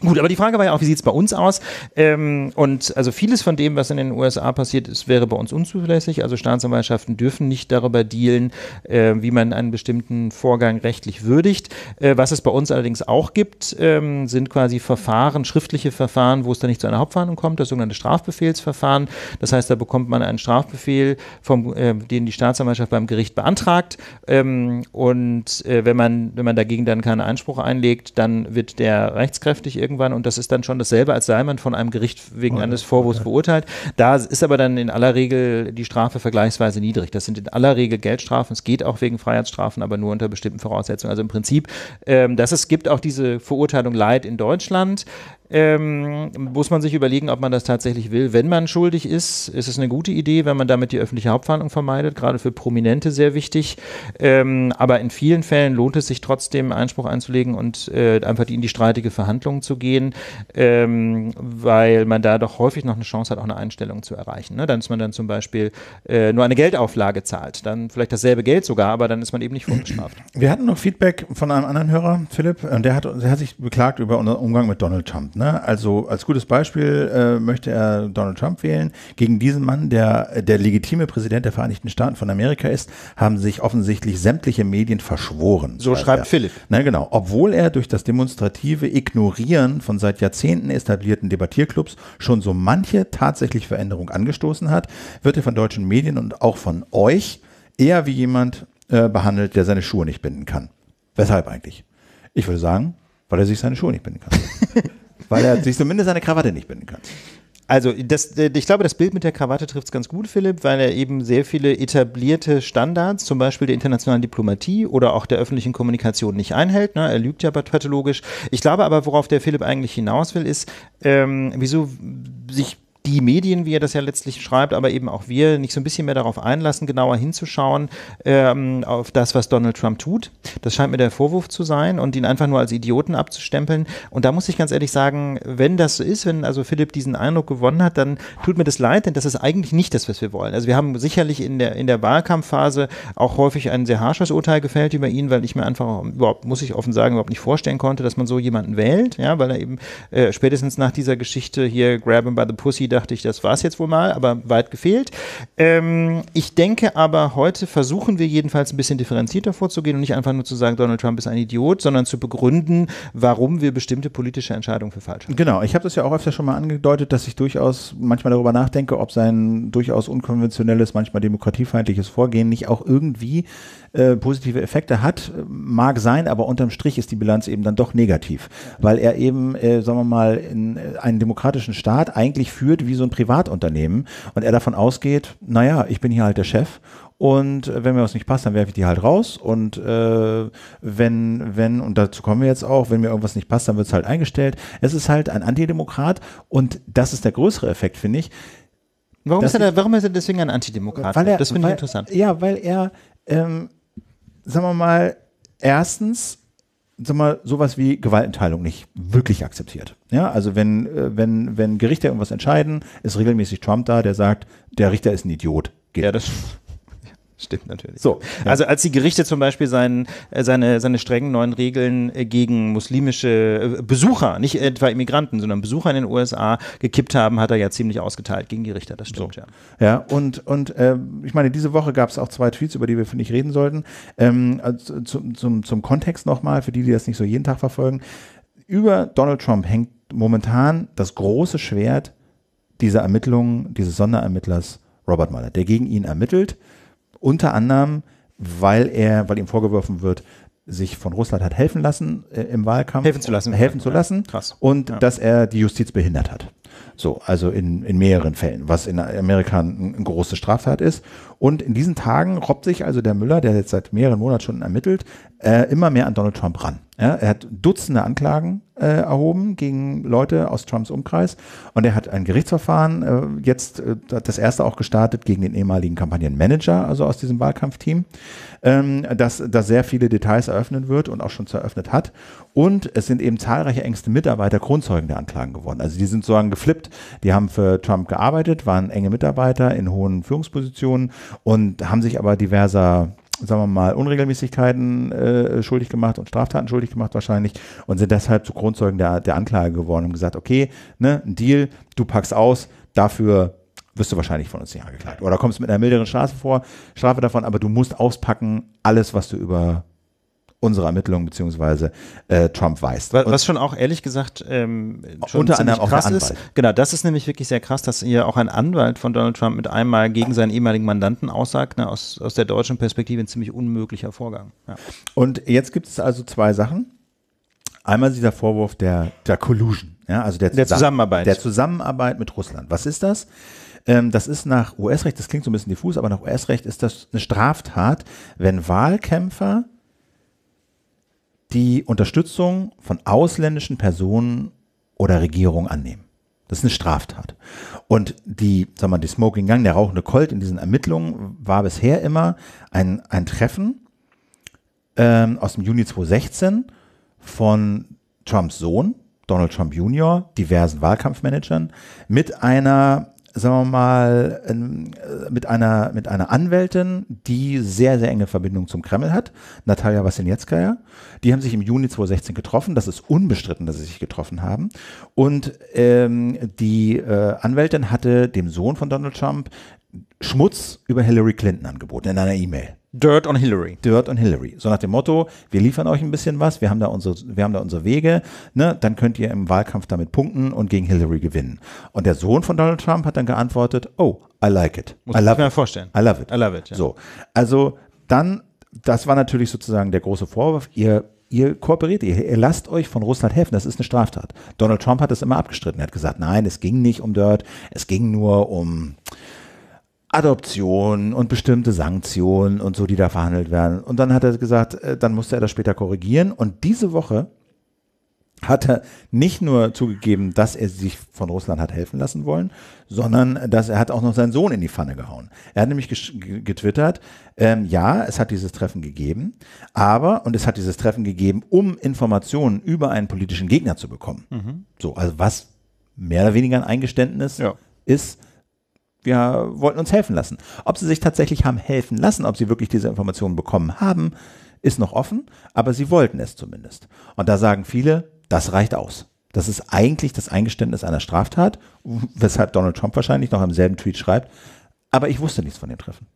Gut, aber die Frage war ja auch, wie sieht es bei uns aus? Ähm, und also vieles von dem, was in den USA passiert ist, wäre bei uns unzulässig. Also Staatsanwaltschaften dürfen nicht darüber dealen, äh, wie man einen bestimmten Vorgang rechtlich würdigt. Äh, was es bei uns allerdings auch gibt, ähm, sind quasi Verfahren, schriftliche Verfahren, wo es dann nicht zu einer Hauptverhandlung kommt, das sogenannte Strafbefehlsverfahren. Das heißt, da bekommt man einen Strafbefehl, vom, äh, den die Staatsanwaltschaft beim Gericht beantragt. Ähm, und äh, wenn, man, wenn man dagegen dann keinen Einspruch einlegt, dann wird der rechtskräftig irgendwie irgendwann und das ist dann schon dasselbe, als sei man von einem Gericht wegen oh, eines Vorwurfs okay. verurteilt. Da ist aber dann in aller Regel die Strafe vergleichsweise niedrig. Das sind in aller Regel Geldstrafen. Es geht auch wegen Freiheitsstrafen, aber nur unter bestimmten Voraussetzungen. Also im Prinzip, ähm, dass es gibt auch diese Verurteilung Leid in Deutschland ähm, muss man sich überlegen, ob man das tatsächlich will. Wenn man schuldig ist, ist es eine gute Idee, wenn man damit die öffentliche Hauptverhandlung vermeidet, gerade für Prominente sehr wichtig. Ähm, aber in vielen Fällen lohnt es sich trotzdem, Einspruch einzulegen und äh, einfach in die streitige Verhandlung zu gehen, ähm, weil man da doch häufig noch eine Chance hat, auch eine Einstellung zu erreichen. Ne? Dann ist man dann zum Beispiel äh, nur eine Geldauflage zahlt, dann vielleicht dasselbe Geld sogar, aber dann ist man eben nicht vorgestraft. Wir hatten noch Feedback von einem anderen Hörer, Philipp, und äh, der hat, der hat sich beklagt über unseren Umgang mit Donald Trump. Ne? Ne? Also als gutes Beispiel äh, möchte er Donald Trump wählen. Gegen diesen Mann, der der legitime Präsident der Vereinigten Staaten von Amerika ist, haben sich offensichtlich sämtliche Medien verschworen. So schreibt er. Philipp. Na ne, genau. Obwohl er durch das demonstrative Ignorieren von seit Jahrzehnten etablierten Debattierclubs schon so manche tatsächlich Veränderung angestoßen hat, wird er von deutschen Medien und auch von euch eher wie jemand äh, behandelt, der seine Schuhe nicht binden kann. Weshalb eigentlich? Ich würde sagen, weil er sich seine Schuhe nicht binden kann. [LAUGHS] weil er sich zumindest seine Krawatte nicht binden kann. Also, das, äh, ich glaube, das Bild mit der Krawatte trifft es ganz gut, Philipp, weil er eben sehr viele etablierte Standards, zum Beispiel der internationalen Diplomatie oder auch der öffentlichen Kommunikation, nicht einhält. Ne? Er lügt ja pathologisch. Ich glaube aber, worauf der Philipp eigentlich hinaus will, ist, ähm, wieso sich die Medien, wie er das ja letztlich schreibt, aber eben auch wir, nicht so ein bisschen mehr darauf einlassen, genauer hinzuschauen ähm, auf das, was Donald Trump tut. Das scheint mir der Vorwurf zu sein und ihn einfach nur als Idioten abzustempeln. Und da muss ich ganz ehrlich sagen, wenn das so ist, wenn also Philipp diesen Eindruck gewonnen hat, dann tut mir das leid, denn das ist eigentlich nicht das, was wir wollen. Also wir haben sicherlich in der, in der Wahlkampfphase auch häufig ein sehr harsches Urteil gefällt über ihn, weil ich mir einfach überhaupt, muss ich offen sagen, überhaupt nicht vorstellen konnte, dass man so jemanden wählt, ja, weil er eben äh, spätestens nach dieser Geschichte hier Grab him by the Pussy dachte ich, das war es jetzt wohl mal, aber weit gefehlt. Ähm, ich denke aber, heute versuchen wir jedenfalls ein bisschen differenzierter vorzugehen und nicht einfach nur zu sagen, Donald Trump ist ein Idiot, sondern zu begründen, warum wir bestimmte politische Entscheidungen für falsch halten. Genau, ich habe das ja auch öfter schon mal angedeutet, dass ich durchaus manchmal darüber nachdenke, ob sein durchaus unkonventionelles, manchmal demokratiefeindliches Vorgehen nicht auch irgendwie äh, positive Effekte hat. Mag sein, aber unterm Strich ist die Bilanz eben dann doch negativ, weil er eben, äh, sagen wir mal, in, äh, einen demokratischen Staat eigentlich führt, wie so ein Privatunternehmen und er davon ausgeht, naja, ich bin hier halt der Chef und äh, wenn mir was nicht passt, dann werfe ich die halt raus. Und äh, wenn, wenn, und dazu kommen wir jetzt auch, wenn mir irgendwas nicht passt, dann wird es halt eingestellt. Es ist halt ein Antidemokrat und das ist der größere Effekt, finde ich. Warum ist, er, da, warum ist er deswegen ein Antidemokrat? Weil er, das finde ich interessant. Ja, weil er, ähm, sagen wir mal, erstens sag mal, sowas wie Gewaltenteilung nicht wirklich akzeptiert. Ja, also wenn, äh, wenn, wenn Gerichte irgendwas entscheiden, ist regelmäßig Trump da, der sagt, der Richter ist ein Idiot. Geht. Ja, das Stimmt natürlich. So, ja. also als die Gerichte zum Beispiel sein, äh, seine, seine strengen neuen Regeln äh, gegen muslimische äh, Besucher, nicht etwa Immigranten, sondern Besucher in den USA gekippt haben, hat er ja ziemlich ausgeteilt gegen die Richter. Das stimmt so. ja. Ja, und, und äh, ich meine, diese Woche gab es auch zwei Tweets, über die wir, finde ich, reden sollten. Ähm, also zum, zum, zum Kontext nochmal, für die, die das nicht so jeden Tag verfolgen. Über Donald Trump hängt momentan das große Schwert dieser Ermittlungen, dieses Sonderermittlers Robert Mueller, der gegen ihn ermittelt unter anderem, weil er, weil ihm vorgeworfen wird, sich von Russland hat helfen lassen äh, im Wahlkampf. Helfen zu lassen. Helfen zu lassen. Ja, krass. Und ja. dass er die Justiz behindert hat. So, also in, in mehreren Fällen, was in Amerika eine große Straftat ist. Und in diesen Tagen robbt sich also der Müller, der jetzt seit mehreren Monaten schon ermittelt, äh, immer mehr an Donald Trump ran. Ja, er hat Dutzende Anklagen äh, erhoben gegen Leute aus Trumps Umkreis und er hat ein Gerichtsverfahren äh, jetzt äh, das erste auch gestartet gegen den ehemaligen Kampagnenmanager, also aus diesem Wahlkampfteam, ähm, das, das sehr viele Details eröffnen wird und auch schon eröffnet hat. Und es sind eben zahlreiche engste Mitarbeiter Grundzeugen der Anklagen geworden. Also die sind sozusagen geflippt. Die haben für Trump gearbeitet, waren enge Mitarbeiter in hohen Führungspositionen und haben sich aber diverser sagen wir mal, Unregelmäßigkeiten äh, schuldig gemacht und Straftaten schuldig gemacht wahrscheinlich und sind deshalb zu Grundzeugen der, der Anklage geworden und gesagt, okay, ne, ein Deal, du packst aus, dafür wirst du wahrscheinlich von uns nicht angeklagt. Oder kommst mit einer milderen Strafe vor, Strafe davon, aber du musst auspacken, alles, was du über unsere Ermittlungen beziehungsweise äh, Trump weiß. Was, was, schon auch ehrlich gesagt ähm, unter anderem auch krass ist. Genau, das ist nämlich wirklich sehr krass, dass hier auch ein Anwalt von Donald Trump mit einmal gegen seinen ehemaligen Mandanten aussagt. Ne, aus, aus der deutschen Perspektive ein ziemlich unmöglicher Vorgang. Ja. Und jetzt gibt es also zwei Sachen. Einmal dieser Vorwurf der, der Collusion, ja, also der, der Zusammenarbeit. Der Zusammenarbeit mit Russland. Was ist das? Ähm, das ist nach US-Recht, das klingt so ein bisschen diffus, aber nach US-Recht ist das eine Straftat, wenn Wahlkämpfer die Unterstützung von ausländischen Personen oder Regierungen annehmen. Das ist eine Straftat. Und die, sag mal, die Smoking Gang, der rauchende Colt in diesen Ermittlungen war bisher immer ein, ein Treffen ähm, aus dem Juni 2016 von Trumps Sohn, Donald Trump Jr., diversen Wahlkampfmanagern, mit einer sagen wir mal, ähm, mit einer, mit einer Anwältin, die sehr, sehr enge Verbindung zum Kreml hat, Natalia Wassiljetskaya. Die haben sich im Juni 2016 getroffen. Das ist unbestritten, dass sie sich getroffen haben. Und ähm, die äh, Anwältin hatte dem Sohn von Donald Trump Schmutz über Hillary Clinton angeboten in einer E-Mail. Dirt on Hillary. Dirt on Hillary. So nach dem Motto, wir liefern euch ein bisschen was, wir haben da unsere, wir haben da unsere Wege, ne? dann könnt ihr im Wahlkampf damit punkten und gegen Hillary gewinnen. Und der Sohn von Donald Trump hat dann geantwortet, oh, I like it. Muss I love mir it. vorstellen. I love it. I love it. Ja. So. Also dann, das war natürlich sozusagen der große Vorwurf, ihr ihr kooperiert, ihr, ihr, lasst euch von Russland helfen, das ist eine Straftat. Donald Trump hat das immer abgestritten, er hat gesagt, nein, es ging nicht um Dirt, es ging nur um Adoption und bestimmte Sanktionen und so, die da verhandelt werden. Und dann hat er gesagt, äh, dann musste er das später korrigieren. Und diese Woche hat er nicht nur zugegeben, dass er sich von Russland hat helfen lassen wollen, sondern äh, dass er hat auch noch seinen Sohn in die Pfanne gehauen. Er hat nämlich getwittert, ähm, ja, es hat dieses Treffen gegeben, aber, und es hat dieses Treffen gegeben, um Informationen über einen politischen Gegner zu bekommen. Mhm. So, also was mehr oder weniger ein Eingeständnis ja. ist, wir wollten uns helfen lassen. Ob sie sich tatsächlich haben helfen lassen, ob sie wirklich diese Informationen bekommen haben, ist noch offen, aber sie wollten es zumindest. Und da sagen viele, das reicht aus. Das ist eigentlich das Eingeständnis einer Straftat, weshalb Donald Trump wahrscheinlich noch im selben Tweet schreibt, aber ich wusste nichts von dem Treffen.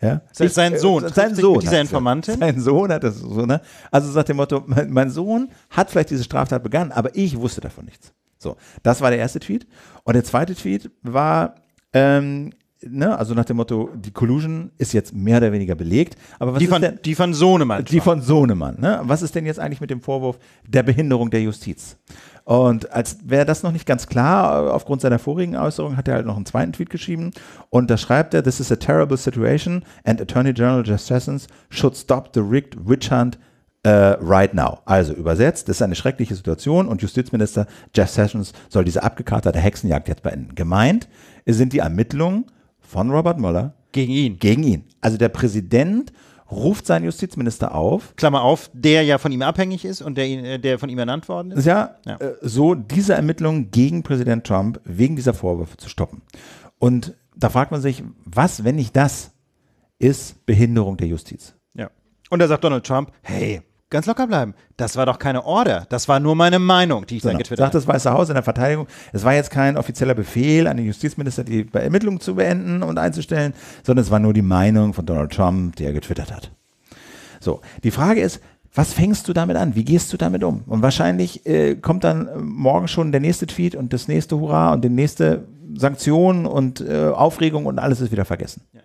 Ja? Ich, sein äh, Sohn, äh, sein Sohn dieser Informantin? Sein Sohn hat das so, ne? Also sagt dem Motto, mein, mein Sohn hat vielleicht diese Straftat begangen, aber ich wusste davon nichts. So, das war der erste Tweet. Und der zweite Tweet war, ähm, Ne, also nach dem Motto, die Collusion ist jetzt mehr oder weniger belegt. Aber was die, von, denn, die von Sohnemann. Die von Sohnemann. Ne? Was ist denn jetzt eigentlich mit dem Vorwurf der Behinderung der Justiz? Und als wäre das noch nicht ganz klar, äh, aufgrund seiner vorigen Äußerung hat er halt noch einen zweiten Tweet geschrieben. Und da schreibt er, this is a terrible situation and Attorney General Jeff Sessions should stop the rigged witch hunt Uh, right now. Also übersetzt, das ist eine schreckliche Situation und Justizminister Jeff Sessions soll diese abgekaterte Hexenjagd jetzt beenden. Gemeint sind die Ermittlungen von Robert Mueller gegen ihn. Gegen ihn. Also der Präsident ruft seinen Justizminister auf. Klammer auf, der ja von ihm abhängig ist und der, äh, der von ihm ernannt worden ist. Ja, ja. Äh, so diese Ermittlungen gegen Präsident Trump wegen dieser Vorwürfe zu stoppen. Und da fragt man sich, was, wenn nicht das, ist Behinderung der Justiz. Ja. Und da sagt Donald Trump, hey, ganz locker bleiben. Das war doch keine Order. Das war nur meine Meinung, die ich genau. dann getwittert habe. Sagt das Weiße Haus in der Verteidigung, es war jetzt kein offizieller Befehl an den Justizminister, die Ermittlungen zu beenden und einzustellen, sondern es war nur die Meinung von Donald Trump, die er getwittert hat. So, die Frage ist, was fängst du damit an? Wie gehst du damit um? Und wahrscheinlich äh, kommt dann äh, morgen schon der nächste Tweet und das nächste Hurra und die nächste Sanktion und äh, Aufregung und alles ist wieder vergessen. Ja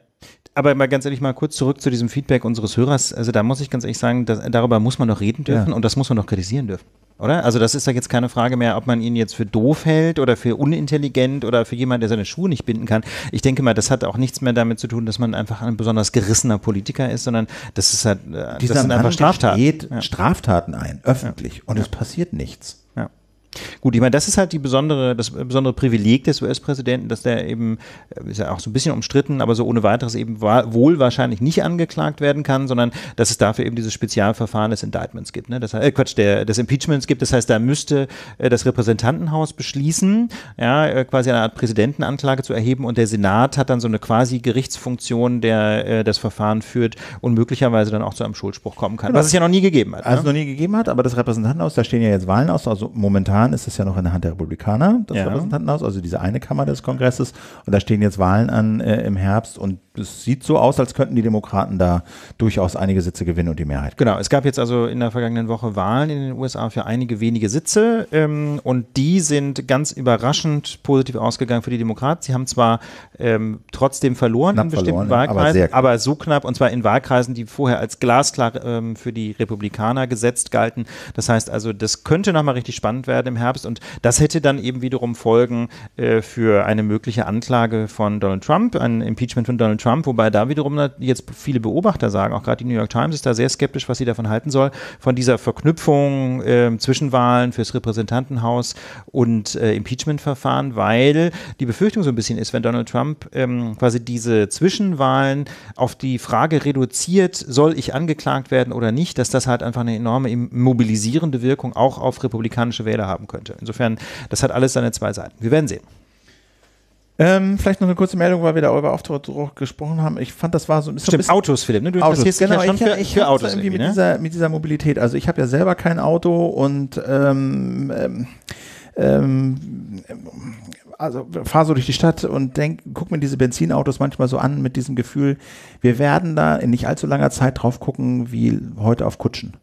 aber mal ganz ehrlich mal kurz zurück zu diesem Feedback unseres Hörers. Also da muss ich ganz ehrlich sagen, dass, darüber muss man noch reden dürfen ja. und das muss man noch kritisieren dürfen. Oder? Also das ist doch jetzt keine Frage mehr, ob man ihn jetzt für doof hält oder für unintelligent oder für jemanden, der seine Schuhe nicht binden kann. Ich denke mal, das hat auch nichts mehr damit zu tun, dass man einfach ein besonders gerissener Politiker ist, sondern das ist halt, äh, das Dieser sind einfach Straftaten. Geht ja. Straftaten ein, öffentlich, ja. und es passiert nichts. Gut, ich meine, das ist halt die besondere, das besondere Privileg des US-Präsidenten, dass der eben, äh, ist ja auch so ein bisschen umstritten, aber so ohne weiteres eben wohl wahrscheinlich nicht angeklagt werden kann, sondern dass es dafür eben dieses Spezialverfahren des Indictments gibt, ne? Das äh, Quatsch, der, des Impeachments gibt. Das heißt, da müsste äh, das Repräsentantenhaus beschließen, ja, äh, quasi eine Art Präsidentenanklage zu erheben und der Senat hat dann so eine quasi Gerichtsfunktion, der äh, das Verfahren führt und möglicherweise dann auch zu einem Schuldspruch kommen kann, genau. was es ja noch nie gegeben hat. Also ne? noch nie gegeben hat, aber das Repräsentantenhaus, da stehen ja jetzt Wahlen aus, also momentan Jahren ist es ja noch in der Hand der Republikaner, das ja. Repräsentantenhaus, also diese eine Kammer des Kongresses. Und da stehen jetzt Wahlen an äh, im Herbst und es sieht so aus, als könnten die Demokraten da durchaus einige Sitze gewinnen und die Mehrheit. Genau, es gab jetzt also in der vergangenen Woche Wahlen in den USA für einige wenige Sitze ähm, und die sind ganz überraschend positiv ausgegangen für die Demokraten. Sie haben zwar ähm, trotzdem verloren knapp in bestimmten verloren, Wahlkreisen, aber, aber, so knapp und zwar in Wahlkreisen, die vorher als glasklar ähm, für die Republikaner gesetzt galten. Das heißt also, das könnte nochmal richtig spannend werden im Herbst. Und das hätte dann eben wiederum Folgen äh, für eine mögliche Anklage von Donald Trump, ein Impeachment von Donald Trump, wobei da wiederum jetzt viele Beobachter sagen, auch gerade die New York Times ist da sehr skeptisch, was sie davon halten soll, von dieser Verknüpfung äh, Zwischenwahlen fürs Repräsentantenhaus und äh, Impeachment-Verfahren, weil die Befürchtung so ein bisschen ist, wenn Donald Trump ähm, quasi diese Zwischenwahlen auf die Frage reduziert, soll ich angeklagt werden oder nicht, dass das halt einfach eine enorme mobilisierende Wirkung auch auf republikanische Wähler haben haben könnte. Insofern, das hat alles seine zwei Seiten. Wir werden sehen. Ähm, vielleicht noch eine kurze Meldung, weil wir da über Auftragsdruck gesprochen haben. Ich fand, das war so ein bisschen. Stimmt, Autos, Philipp. Ne? Du Autos, interessierst genau, dich ja genau, schon ich, für, ich für Autos. Irgendwie, irgendwie ne? mit, dieser, mit dieser Mobilität. Also ich habe ja selber kein Auto und ähm, ähm ähm, also fahr so durch die Stadt und denk, guck mir diese Benzinautos manchmal so an mit diesem Gefühl, wir werden da in nicht allzu langer Zeit drauf gucken, wie heute auf Kutschen.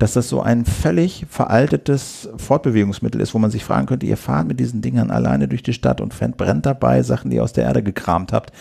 Dass das so ein völlig veraltetes Fortbewegungsmittel ist, wo man sich fragen könnte, ihr fahrt mit diesen Dingern alleine durch die Stadt und brennt dabei Sachen, die ihr aus der Erde gekramt habt.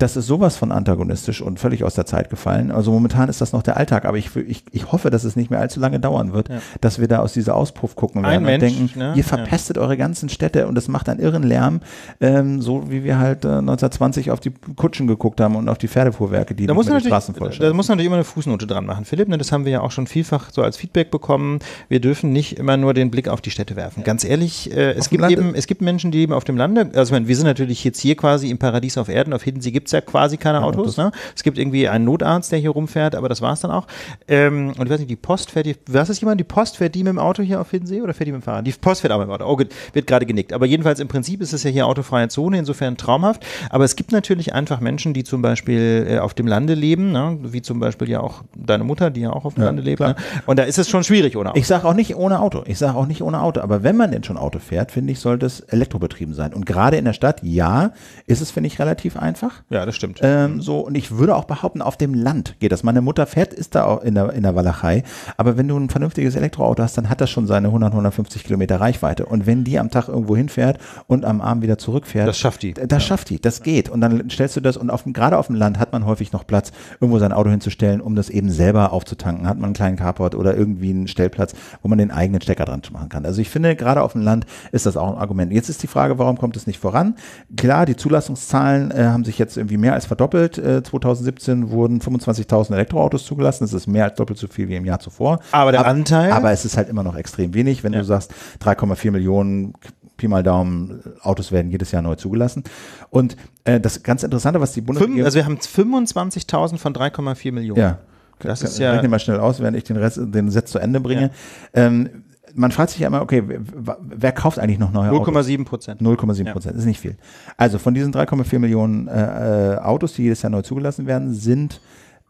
Das ist sowas von antagonistisch und völlig aus der Zeit gefallen. Also momentan ist das noch der Alltag, aber ich, ich, ich hoffe, dass es nicht mehr allzu lange dauern wird, ja. dass wir da aus dieser Auspuff gucken werden Ein und Mensch, denken, ne? ihr verpestet ja. eure ganzen Städte und das macht einen irren Lärm, ähm, so wie wir halt äh, 1920 auf die Kutschen geguckt haben und auf die Pferdefuhrwerke, die da muss die Straßen vollstellen. Da muss man natürlich immer eine Fußnote dran machen. Philipp, ne, das haben wir ja auch schon vielfach so als Feedback bekommen. Wir dürfen nicht immer nur den Blick auf die Städte werfen. Ganz ehrlich, äh, es gibt eben, es gibt Menschen, die leben auf dem Lande. Also ich meine, wir sind natürlich jetzt hier quasi im Paradies auf Erden, auf Hiddensee gibt gibt es ja quasi keine Autos. Ne? Es gibt irgendwie einen Notarzt, der hier rumfährt, aber das war es dann auch. Ähm, und ich weiß nicht, die Post fährt, die, was ist jemand, die Post fährt die mit dem Auto hier auf Hiddensee oder fährt die mit dem Fahrrad? Die Post fährt aber mit dem Auto. Oh, gut, wird gerade genickt. Aber jedenfalls im Prinzip ist es ja hier autofreie Zone, insofern traumhaft. Aber es gibt natürlich einfach Menschen, die zum Beispiel äh, auf dem Lande leben, ne? wie zum Beispiel ja auch deine Mutter, die ja auch auf dem ja, Lande lebt. Ne? Und da ist es schon schwierig ohne Auto. Ich sage auch nicht ohne Auto. Ich sage auch nicht ohne Auto. Aber wenn man denn schon Auto fährt, finde ich, sollte es elektrobetrieben sein. Und gerade in der Stadt, ja, ist es, finde ich, relativ einfach. Ja. Ja, das stimmt. Ähm, mhm. so, und ich würde auch behaupten, auf dem Land geht das. Meine Mutter fährt, ist da auch in der, in der Walachei. Aber wenn du ein vernünftiges Elektroauto hast, dann hat das schon seine 100, 150 Kilometer Reichweite. Und wenn die am Tag irgendwo hinfährt und am Abend wieder zurückfährt. Das schafft die. Das ja. schafft die. Das geht. Und dann stellst du das. Und auf, gerade auf dem Land hat man häufig noch Platz, irgendwo sein Auto hinzustellen, um das eben selber aufzutanken. Hat man einen kleinen Carport oder irgendwie einen Stellplatz, wo man den eigenen Stecker dran machen kann. Also ich finde, gerade auf dem Land ist das auch ein Argument. Jetzt ist die Frage, warum kommt es nicht voran? Klar, die Zulassungszahlen äh, haben sich jetzt im irgendwie mehr als verdoppelt. 2017 äh, wurden 25.000 Elektroautos zugelassen. Das ist mehr als doppelt so viel wie im Jahr zuvor. Aber der aber, Anteil? Aber es ist halt immer noch extrem wenig, wenn ja. du sagst, 3,4 Millionen Pi mal Daumen, Autos werden jedes Jahr neu zugelassen. Und äh, das ganz Interessante, was die Bundesregierung... Also wir haben 25.000 von 3,4 Millionen. Ja. Das, ist ja. Rechne mal schnell aus, während ich den Rest, den Satz zu Ende bringe. Ja. Ähm, man fragt sich ja immer, okay, wer, wer kauft eigentlich noch neue 0, Autos? 0,7 Prozent. 0,7 Prozent, ja. ist nicht viel. Also von diesen 3,4 Millionen äh, äh, Autos, die jedes Jahr neu zugelassen werden, sind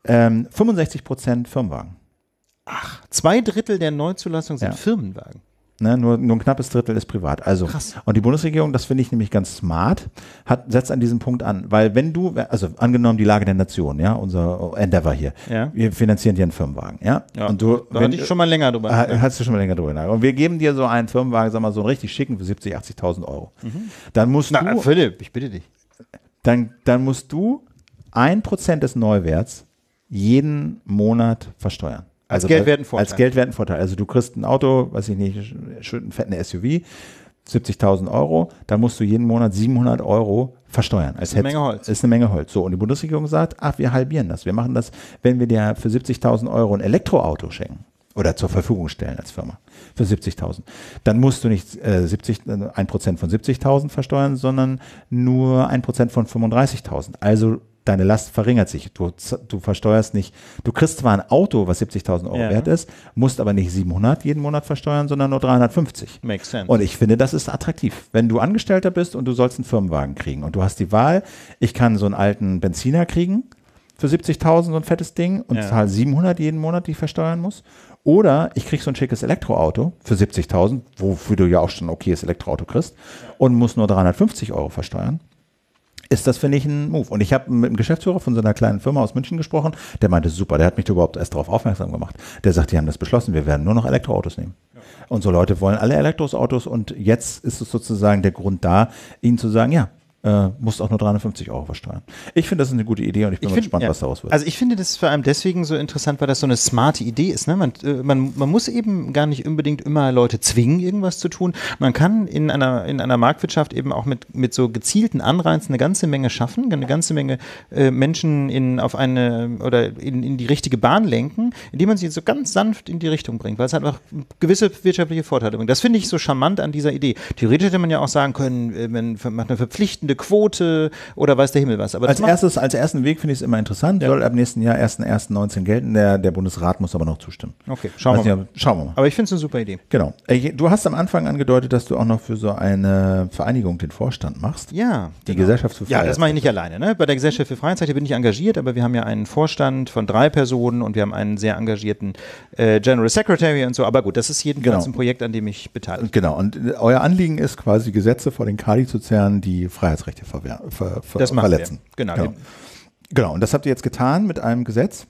ähm, 65 Prozent Firmenwagen. Ach, zwei Drittel der Neuzulassung sind ja. Firmenwagen. Ne, nur, nur ein knappes Drittel ist privat. Also Krass. und die Bundesregierung, das finde ich nämlich ganz smart, hat setzt an diesem Punkt an, weil wenn du, also angenommen die Lage der Nation, ja, unser Endeavor hier, ja. wir finanzieren dir einen Firmenwagen, ja, ja. und du, da wenn, hatte ich schon mal länger drüber. Äh, hast du schon mal länger drüber nachgedacht. Und wir geben dir so einen Firmenwagen, sag mal so einen richtig schicken für 70, 80.000 Euro. Mhm. Dann musst Na, du, Philipp, ich bitte dich. Dann, dann musst du ein Prozent des Neuwerts jeden Monat versteuern. Als also, Geldwertenvorteil. Als Geldwertenvorteil. Also du kriegst ein Auto, weiß ich nicht, einen fetten SUV, 70.000 Euro, dann musst du jeden Monat 700 Euro versteuern. Das ist eine Menge Holz. Ist eine Menge Holz. So, und die Bundesregierung sagt, ach, wir halbieren das. Wir machen das, wenn wir dir für 70.000 Euro ein Elektroauto schenken oder zur Verfügung stellen als Firma für 70.000. Dann musst du nicht äh, 70, äh, 1% von 70.000 versteuern, sondern nur 1% von 35.000. Also deine Last verringert sich. Du, du versteuerst nicht, du kriegst zwar ein Auto, was 70.000 Euro ja. wert ist, musst aber nicht 700 jeden Monat versteuern, sondern nur 350. Makes sense. Und ich finde, das ist attraktiv. Wenn du Angestellter bist und du sollst einen Firmenwagen kriegen und du hast die Wahl, ich kann so einen alten Benziner kriegen für 70.000, so ein fettes Ding und ja. zahle 700 jeden Monat, die ich versteuern muss. Oder ich krieg so ein schickes Elektroauto für 70.000, wofür du ja auch schon ein okayes Elektroauto kriegst und musst nur 350 Euro versteuern ist das, finde ich, ein Move. Und ich habe mit einem Geschäftsführer von so einer kleinen Firma aus München gesprochen, der meinte, super, der hat mich da überhaupt erst darauf aufmerksam gemacht. Der sagt, die haben das beschlossen, wir werden nur noch Elektroautos nehmen. Ja. Und so Leute wollen alle Elektroautos und jetzt ist es sozusagen der Grund da, ihnen zu sagen, ja, äh, musst auch nur 350 Euro versteuern. Ich finde, das ist eine gute Idee und ich bin ich find, gespannt, ja. was daraus wird. Also ich finde das vor allem deswegen so interessant, weil das so eine smarte Idee ist. Ne? Man, äh, man, man muss eben gar nicht unbedingt immer Leute zwingen, irgendwas zu tun. Man kann in einer, in einer Marktwirtschaft eben auch mit, mit so gezielten Anreizen eine ganze Menge schaffen, eine ganze Menge äh, Menschen in, auf eine oder in, in die richtige Bahn lenken, indem man sie so ganz sanft in die Richtung bringt, weil es einfach gewisse wirtschaftliche Vorteile bringt. Das finde ich so charmant an dieser Idee. Theoretisch hätte man ja auch sagen können, äh, man macht eine verpflichtende verpflichtende Quote oder weiß der Himmel was. Aber als, erstes, als ersten Weg finde ich es immer interessant. Ja. Soll ab nächsten Jahr 1.1.19 gelten. Der, der Bundesrat muss aber noch zustimmen. Okay, schauen, wir, mal. schauen wir mal. Aber ich finde es eine super Idee. Genau. Du hast am Anfang angedeutet, dass du auch noch für so eine Vereinigung den Vorstand machst. Ja. Die genau. Gesellschaft für Freizeit. Ja, das mache ich nicht alleine. Ne? Bei der Gesellschaft für Freizeit bin ich engagiert, aber wir haben ja einen Vorstand von drei Personen und wir haben einen sehr engagierten äh, General Secretary und so. Aber gut, das ist jedenfalls genau. ein Projekt, an dem ich beteiligt bin. Genau. Und äh, euer Anliegen ist quasi Gesetze vor den Kali zu zerren, die Freiheit Freiheitsrechte ver ver ver das verletzen. Wir. Genau. Genau. genau, und das habt ihr jetzt getan mit einem Gesetz.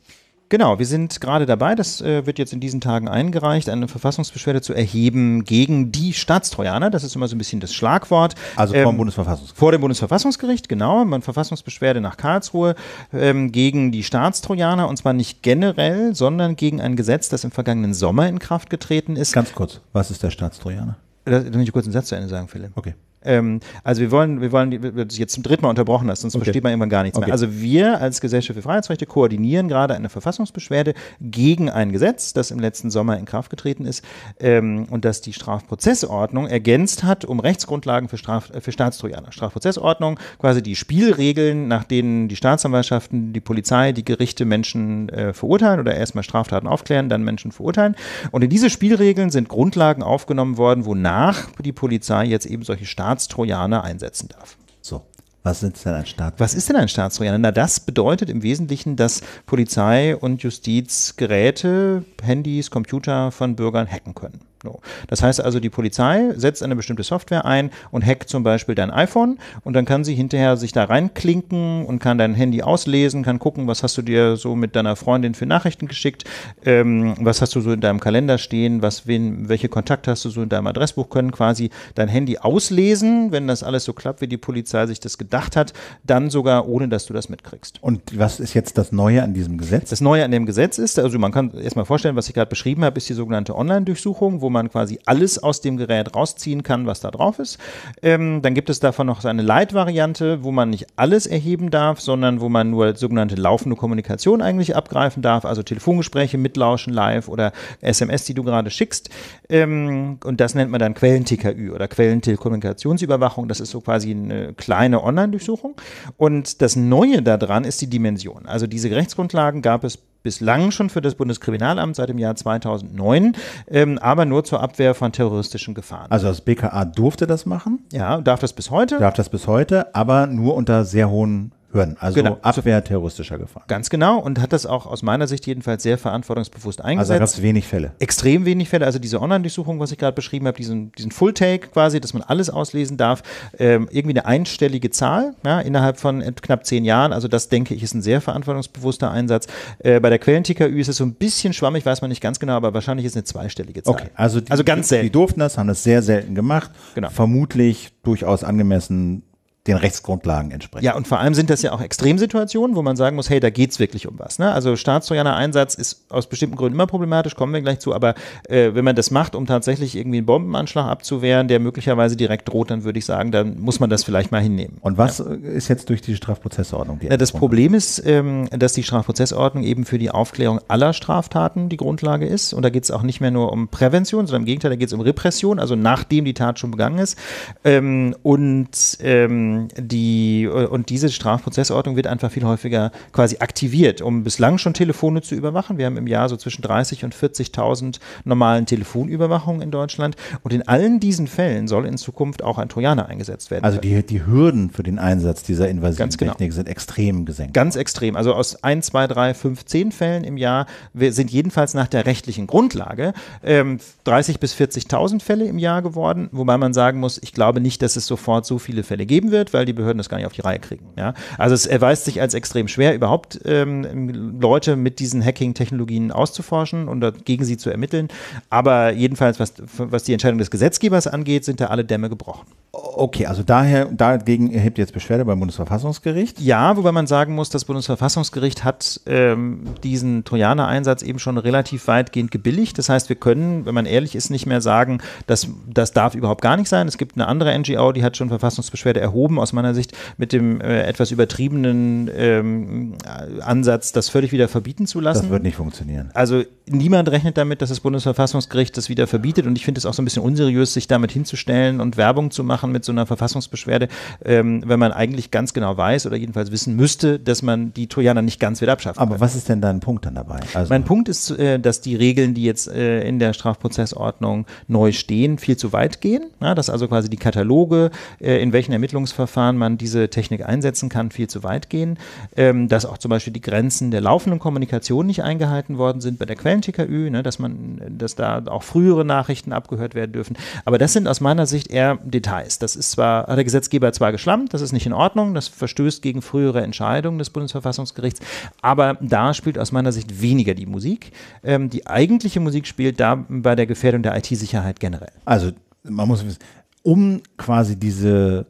Genau, wir sind gerade dabei, das äh, wird jetzt in diesen Tagen eingereicht, eine Verfassungsbeschwerde zu erheben gegen die Staatstrojaner. Das ist immer so ein bisschen das Schlagwort. Also vor dem ähm, Bundesverfassungsgericht. Vor dem Bundesverfassungsgericht, genau. Man Verfassungsbeschwerde nach Karlsruhe ähm, gegen die Staatstrojaner und zwar nicht generell, sondern gegen ein Gesetz, das im vergangenen Sommer in Kraft getreten ist. Ganz kurz, was ist der Staatstrojaner? Lass mich kurz einen Satz zu Ende sagen, Philipp. Okay. Ähm, also wir wollen, wir wollen jetzt zum dritten Mal unterbrochen hast, sonst okay. versteht man irgendwann gar nichts okay. mehr. Also wir als Gesellschaft für Freiheitsrechte koordinieren gerade eine Verfassungsbeschwerde gegen ein Gesetz, das im letzten Sommer in Kraft getreten ist ähm, und das die Strafprozessordnung ergänzt hat, um Rechtsgrundlagen für, Straf, äh, für Staatstrojaner. Strafprozessordnung, quasi die Spielregeln, nach denen die Staatsanwaltschaften, die Polizei, die Gerichte Menschen äh, verurteilen oder erstmal Straftaten aufklären, dann Menschen verurteilen. Und in diese Spielregeln sind Grundlagen aufgenommen worden, wonach die Polizei jetzt eben solche Staatsanwaltschaften Staatstrojaner einsetzen darf. So. Was ist denn ein Staatstrojaner? Was ist denn ein Staatstrojaner? Na, das bedeutet im Wesentlichen, dass Polizei und Justiz Geräte, Handys, Computer von Bürgern hacken können. No. Das heißt also, die Polizei setzt eine bestimmte Software ein und hackt zum Beispiel dein iPhone und dann kann sie hinterher sich da reinklinken und kann dein Handy auslesen, kann gucken, was hast du dir so mit deiner Freundin für Nachrichten geschickt, ähm, was hast du so in deinem Kalender stehen, was, wen, welche Kontakte hast du so in deinem Adressbuch, können quasi dein Handy auslesen, wenn das alles so klappt, wie die Polizei sich das gedacht hat, dann sogar ohne, dass du das mitkriegst. Und was ist jetzt das Neue an diesem Gesetz? Das Neue an dem Gesetz ist, also man kann erstmal vorstellen, was ich gerade beschrieben habe, ist die sogenannte Online-Durchsuchung, wo wo man quasi alles aus dem Gerät rausziehen kann, was da drauf ist. Ähm, dann gibt es davon noch eine Light-Variante, wo man nicht alles erheben darf, sondern wo man nur sogenannte laufende Kommunikation eigentlich abgreifen darf, also Telefongespräche mitlauschen live oder SMS, die du gerade schickst. Ähm, und das nennt man dann Quellen-TKÜ oder Quellentelekommunikationsüberwachung. Das ist so quasi eine kleine Online-Durchsuchung. Und das Neue daran ist die Dimension. Also diese Rechtsgrundlagen gab es bislang schon für das Bundeskriminalamt seit dem Jahr 2009, ähm, aber nur zur Abwehr von terroristischen Gefahren. Also das BKA durfte das machen? Ja, darf das bis heute? Darf das bis heute, aber nur unter sehr hohen hören. Also genau. Abwehr terroristischer Gefahren. Ganz genau und hat das auch aus meiner Sicht jedenfalls sehr verantwortungsbewusst also eingesetzt. Also gab es wenig Fälle. Extrem wenig Fälle. Also diese Online-Durchsuchung, was ich gerade beschrieben habe, diesen, diesen Full-Take quasi, dass man alles auslesen darf, ähm, irgendwie eine einstellige Zahl ja, innerhalb von knapp zehn Jahren. Also das denke ich ist ein sehr verantwortungsbewusster Einsatz. Äh, bei der Quellen-TKÜ ist es so ein bisschen schwammig, weiß man nicht ganz genau, aber wahrscheinlich ist es eine zweistellige Zahl. Okay, also, die, also ganz selten. Die durften das, haben das sehr selten gemacht. Genau. Vermutlich durchaus angemessen den Rechtsgrundlagen entsprechen. Ja, und vor allem sind das ja auch Extremsituationen, wo man sagen muss, hey, da geht es wirklich um was. Ne? Also staatstrojaner Einsatz ist aus bestimmten Gründen immer problematisch, kommen wir gleich zu, aber äh, wenn man das macht, um tatsächlich irgendwie einen Bombenanschlag abzuwehren, der möglicherweise direkt droht, dann würde ich sagen, dann muss man das vielleicht mal hinnehmen. Und was ja. Äh, ist jetzt durch die Strafprozessordnung? Die Na, das Problem ist, ähm, dass die Strafprozessordnung eben für die Aufklärung aller Straftaten die Grundlage ist und da geht es auch nicht mehr nur um Prävention, sondern im Gegenteil, da geht es um Repression, also nachdem die Tat schon begangen ist ähm, und ähm, die, äh, und diese Strafprozessordnung wird einfach viel häufiger quasi aktiviert, um bislang schon Telefone zu überwachen. Wir haben im Jahr so zwischen 30 und 40.000 normalen Telefonüberwachungen in Deutschland. Und in allen diesen Fällen soll in Zukunft auch ein Trojaner eingesetzt werden. Also die, die Hürden für den Einsatz dieser invasiven genau. Technik sind extrem gesenkt. Ganz extrem. Also aus 1, 2, 3, 5, 10 Fällen im Jahr sind jedenfalls nach der rechtlichen Grundlage ähm, 30 bis 40.000 Fälle im Jahr geworden. Wobei man sagen muss, ich glaube nicht, dass es sofort so viele Fälle geben wird wird, weil die Behörden das gar nicht auf die Reihe kriegen. Ja? Also es erweist sich als extrem schwer, überhaupt ähm, Leute mit diesen Hacking-Technologien auszuforschen und gegen sie zu ermitteln. Aber jedenfalls, was, was die Entscheidung des Gesetzgebers angeht, sind da alle Dämme gebrochen. Okay, also daher, dagegen erhebt jetzt Beschwerde beim Bundesverfassungsgericht? Ja, wobei man sagen muss, das Bundesverfassungsgericht hat ähm, diesen Trojaner-Einsatz eben schon relativ weitgehend gebilligt. Das heißt, wir können, wenn man ehrlich ist, nicht mehr sagen, dass das darf überhaupt gar nicht sein. Es gibt eine andere NGO, die hat schon Verfassungsbeschwerde erhoben oben aus meiner Sicht mit dem äh, etwas übertriebenen ähm, Ansatz, das völlig wieder verbieten zu lassen. Das wird nicht funktionieren. Also niemand rechnet damit, dass das Bundesverfassungsgericht das wieder verbietet und ich finde es auch so ein bisschen unseriös, sich damit hinzustellen und Werbung zu machen mit so einer Verfassungsbeschwerde, ähm, wenn man eigentlich ganz genau weiß oder jedenfalls wissen müsste, dass man die Trojaner nicht ganz wieder abschafft. Aber kann. was ist denn dein Punkt dann dabei? Also mein Punkt ist, äh, dass die Regeln, die jetzt äh, in der Strafprozessordnung neu stehen, viel zu weit gehen. Ja, dass also quasi die Kataloge, äh, in welchen Ermittlungsverfahren Verfahren man diese Technik einsetzen kann, viel zu weit gehen. Ähm, dass auch zum Beispiel die Grenzen der laufenden Kommunikation nicht eingehalten worden sind bei der Quellen-TKÜ, ne, dass man, dass da auch frühere Nachrichten abgehört werden dürfen. Aber das sind aus meiner Sicht eher Details. Das ist zwar, hat der Gesetzgeber zwar geschlampt, das ist nicht in Ordnung, das verstößt gegen frühere Entscheidungen des Bundesverfassungsgerichts, aber da spielt aus meiner Sicht weniger die Musik. Ähm, die eigentliche Musik spielt da bei der Gefährdung der IT-Sicherheit generell. Also man muss wissen, um quasi diese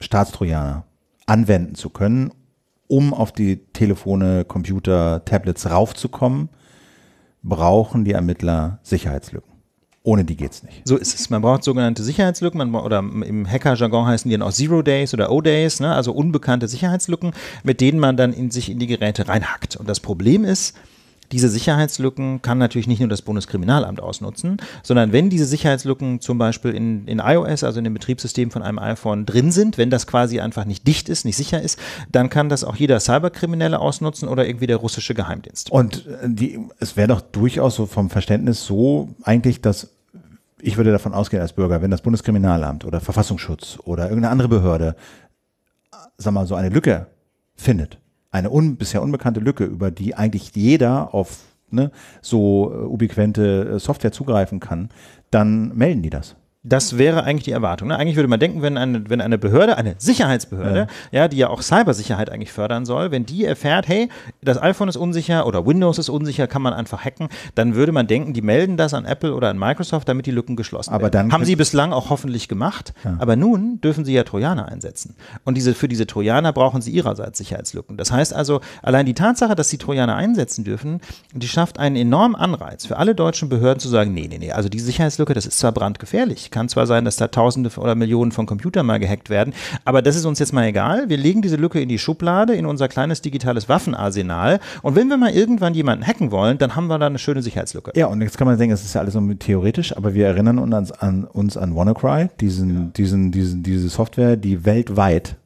Staatstrojaner anwenden zu können, um auf die Telefone, Computer, Tablets raufzukommen, brauchen die Ermittler Sicherheitslücken. Ohne die geht es nicht. So ist es. Man braucht sogenannte Sicherheitslücken, man, oder im Hacker-Jargon heißen die dann auch Zero Days oder O-Days, ne? also unbekannte Sicherheitslücken, mit denen man dann in sich in die Geräte reinhackt. Und das Problem ist, diese Sicherheitslücken kann natürlich nicht nur das Bundeskriminalamt ausnutzen, sondern wenn diese Sicherheitslücken zum Beispiel in, in iOS, also in dem Betriebssystem von einem iPhone drin sind, wenn das quasi einfach nicht dicht ist, nicht sicher ist, dann kann das auch jeder Cyberkriminelle ausnutzen oder irgendwie der russische Geheimdienst. Und äh, die, es wäre doch durchaus so vom Verständnis so eigentlich, dass ich würde davon ausgehen als Bürger, wenn das Bundeskriminalamt oder Verfassungsschutz oder irgendeine andere Behörde, äh, sag mal, so eine Lücke findet, eine un bisher unbekannte Lücke, über die eigentlich jeder auf ne, so äh, ubiquente äh, Software zugreifen kann, dann melden die das. Das wäre eigentlich die Erwartung. Ne? Eigentlich würde man denken, wenn eine, wenn eine Behörde, eine Sicherheitsbehörde, ja. ja. die ja auch Cybersicherheit eigentlich fördern soll, wenn die erfährt, hey, das iPhone ist unsicher oder Windows ist unsicher, kann man einfach hacken, dann würde man denken, die melden das an Apple oder an Microsoft, damit die Lücken geschlossen aber werden. Dann Haben sie bislang auch hoffentlich gemacht, ja. aber nun dürfen sie ja Trojaner einsetzen. Und diese, für diese Trojaner brauchen sie ihrerseits Sicherheitslücken. Das heißt also, allein die Tatsache, dass sie Trojaner einsetzen dürfen, die schafft einen enormen Anreiz für alle deutschen Behörden zu sagen, nee, nee, nee, also die Sicherheitslücke, das ist zwar brandgefährlich, nicht. Kann zwar sein, dass da Tausende oder Millionen von Computern mal gehackt werden, aber das ist uns jetzt mal egal. Wir legen diese Lücke in die Schublade, in unser kleines digitales Waffenarsenal und wenn wir mal irgendwann jemanden hacken wollen, dann haben wir da eine schöne Sicherheitslücke. Ja, und jetzt kann man denken, es ist ja alles so theoretisch, aber wir erinnern uns an, an, uns an WannaCry, diesen, ja. diesen, diesen, diese Software, die weltweit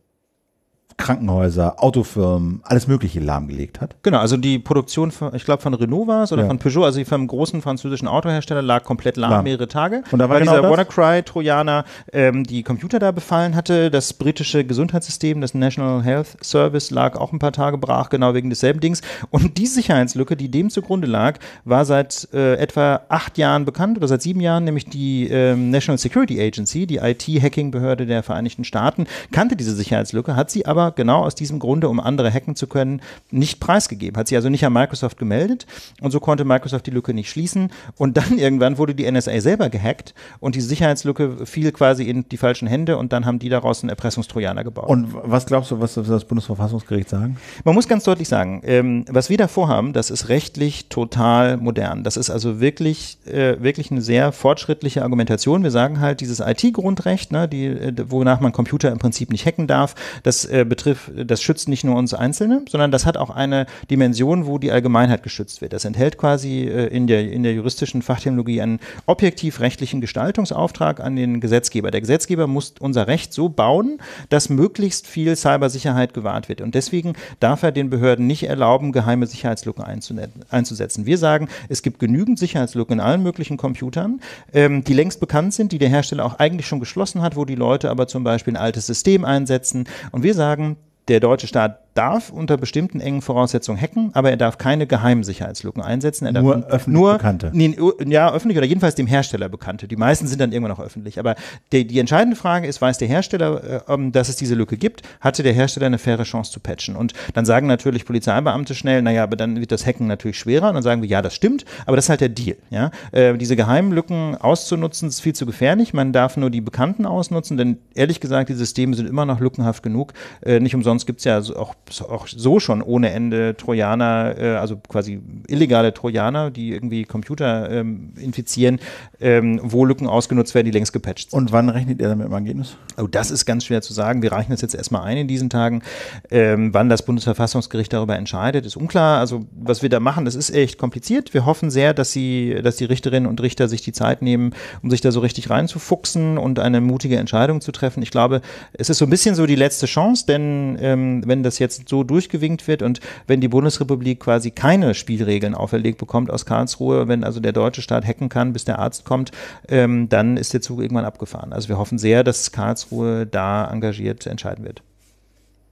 Krankenhäuser, Autofirmen, alles Mögliche lahmgelegt hat. Genau, also die Produktion, von, ich glaube, von Renault war es oder ja. von Peugeot, also vom großen französischen Autohersteller, lag komplett lahm, lahm. mehrere Tage. Und da war weil genau dieser WannaCry-Trojaner ähm, die Computer da befallen hatte. Das britische Gesundheitssystem, das National Health Service, lag auch ein paar Tage brach, genau wegen desselben Dings. Und die Sicherheitslücke, die dem zugrunde lag, war seit äh, etwa acht Jahren bekannt oder seit sieben Jahren, nämlich die äh, National Security Agency, die IT-Hacking-Behörde der Vereinigten Staaten, kannte diese Sicherheitslücke, hat sie aber aber genau aus diesem Grunde, um andere hacken zu können, nicht preisgegeben. Hat sie also nicht an Microsoft gemeldet und so konnte Microsoft die Lücke nicht schließen. Und dann [LAUGHS] irgendwann wurde die NSA selber gehackt und die Sicherheitslücke fiel quasi in die falschen Hände und dann haben die daraus einen Erpressungstrojaner gebaut. Und was glaubst du, was soll das Bundesverfassungsgericht sagen? Man muss ganz deutlich sagen, ähm, was wir da vorhaben, das ist rechtlich total modern. Das ist also wirklich, äh, wirklich eine sehr fortschrittliche Argumentation. Wir sagen halt, dieses IT-Grundrecht, ne, die, äh, wonach man Computer im Prinzip nicht hacken darf, das äh, betrifft, das schützt nicht nur uns Einzelne, sondern das hat auch eine Dimension, wo die Allgemeinheit geschützt wird. Das enthält quasi äh, in der, in der juristischen Fachtechnologie einen objektiv-rechtlichen Gestaltungsauftrag an den Gesetzgeber. Der Gesetzgeber muss unser Recht so bauen, dass möglichst viel Cybersicherheit gewahrt wird. Und deswegen darf er den Behörden nicht erlauben, geheime Sicherheitslücken einzusetzen. Wir sagen, es gibt genügend Sicherheitslücken in allen möglichen Computern, ähm, die längst bekannt sind, die der Hersteller auch eigentlich schon geschlossen hat, wo die Leute aber zum Beispiel ein altes System einsetzen. Und wir sagen, der deutsche Staat darf unter bestimmten engen Voraussetzungen hacken, aber er darf keine geheimen Sicherheitslücken einsetzen. Er darf nur öffentlich nur, bekannte. Nee, ja, öffentlich oder jedenfalls dem Hersteller bekannte. Die meisten sind dann irgendwann noch öffentlich. Aber die, die entscheidende Frage ist, weiß der Hersteller, äh, ähm, dass es diese Lücke gibt? Hatte der Hersteller eine faire Chance zu patchen? Und dann sagen natürlich Polizeibeamte schnell, naja, aber dann wird das Hacken natürlich schwerer. Und dann sagen wir, ja, das stimmt, aber das ist halt der Deal. Ja? Äh, diese geheimen Lücken auszunutzen, ist viel zu gefährlich. Man darf nur die Bekannten ausnutzen, denn ehrlich gesagt, die Systeme sind immer noch lückenhaft genug. Äh, nicht umsonst sonst gibt es ja auch, auch, so schon ohne Ende Trojaner, äh, also quasi illegale Trojaner, die irgendwie Computer ähm, infizieren, ähm, wo Lücken ausgenutzt werden, die längst gepatcht sind. Und wann rechnet ihr damit im Ergebnis? Oh, das ist ganz schwer zu sagen. Wir reichen das jetzt erstmal ein in diesen Tagen. Ähm, wann das Bundesverfassungsgericht darüber entscheidet, ist unklar. Also was wir da machen, das ist echt kompliziert. Wir hoffen sehr, dass sie, dass die Richterinnen und Richter sich die Zeit nehmen, um sich da so richtig reinzufuchsen und eine mutige Entscheidung zu treffen. Ich glaube, es ist so ein bisschen so die letzte Chance, denn ähm, wenn das jetzt so durchgewinkt wird und wenn die Bundesrepublik quasi keine Spielregeln auferlegt bekommt aus Karlsruhe, wenn also der deutsche Staat hacken kann, bis der Arzt kommt, ähm, dann ist der Zug irgendwann abgefahren. Also wir hoffen sehr, dass Karlsruhe da engagiert entscheiden wird.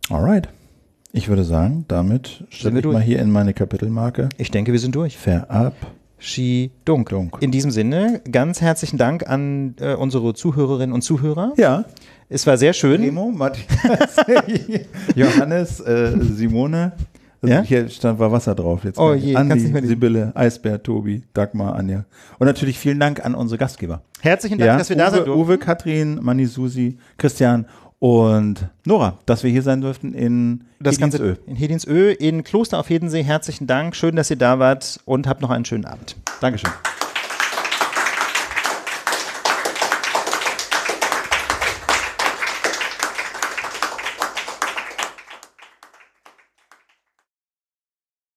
Alright. Ich würde sagen, damit stelle ich durch. mal hier in meine Kapitelmarke. Ich denke, wir sind durch. Verabschiedung. In diesem Sinne, ganz herzlichen Dank an äh, unsere Zuhörerinnen und Zuhörer. Ja. Es war sehr schön. Remo, Matthias, [LAUGHS] Johannes, äh, Simone. Also ja? Hier stand, war Wasser drauf. Jetzt oh je, Andi, Sibylle, Eisbär, Tobi, Dagmar, Anja. Und natürlich vielen Dank an unsere Gastgeber. Herzlichen Dank, ja? dass wir Uwe, da sind. Uwe, Katrin, Mani, Susi, Christian und Nora, dass wir hier sein durften in das Hedinsö. In Hedinsö, in Kloster auf Hedensee. Herzlichen Dank. Schön, dass ihr da wart und habt noch einen schönen Abend. Dankeschön.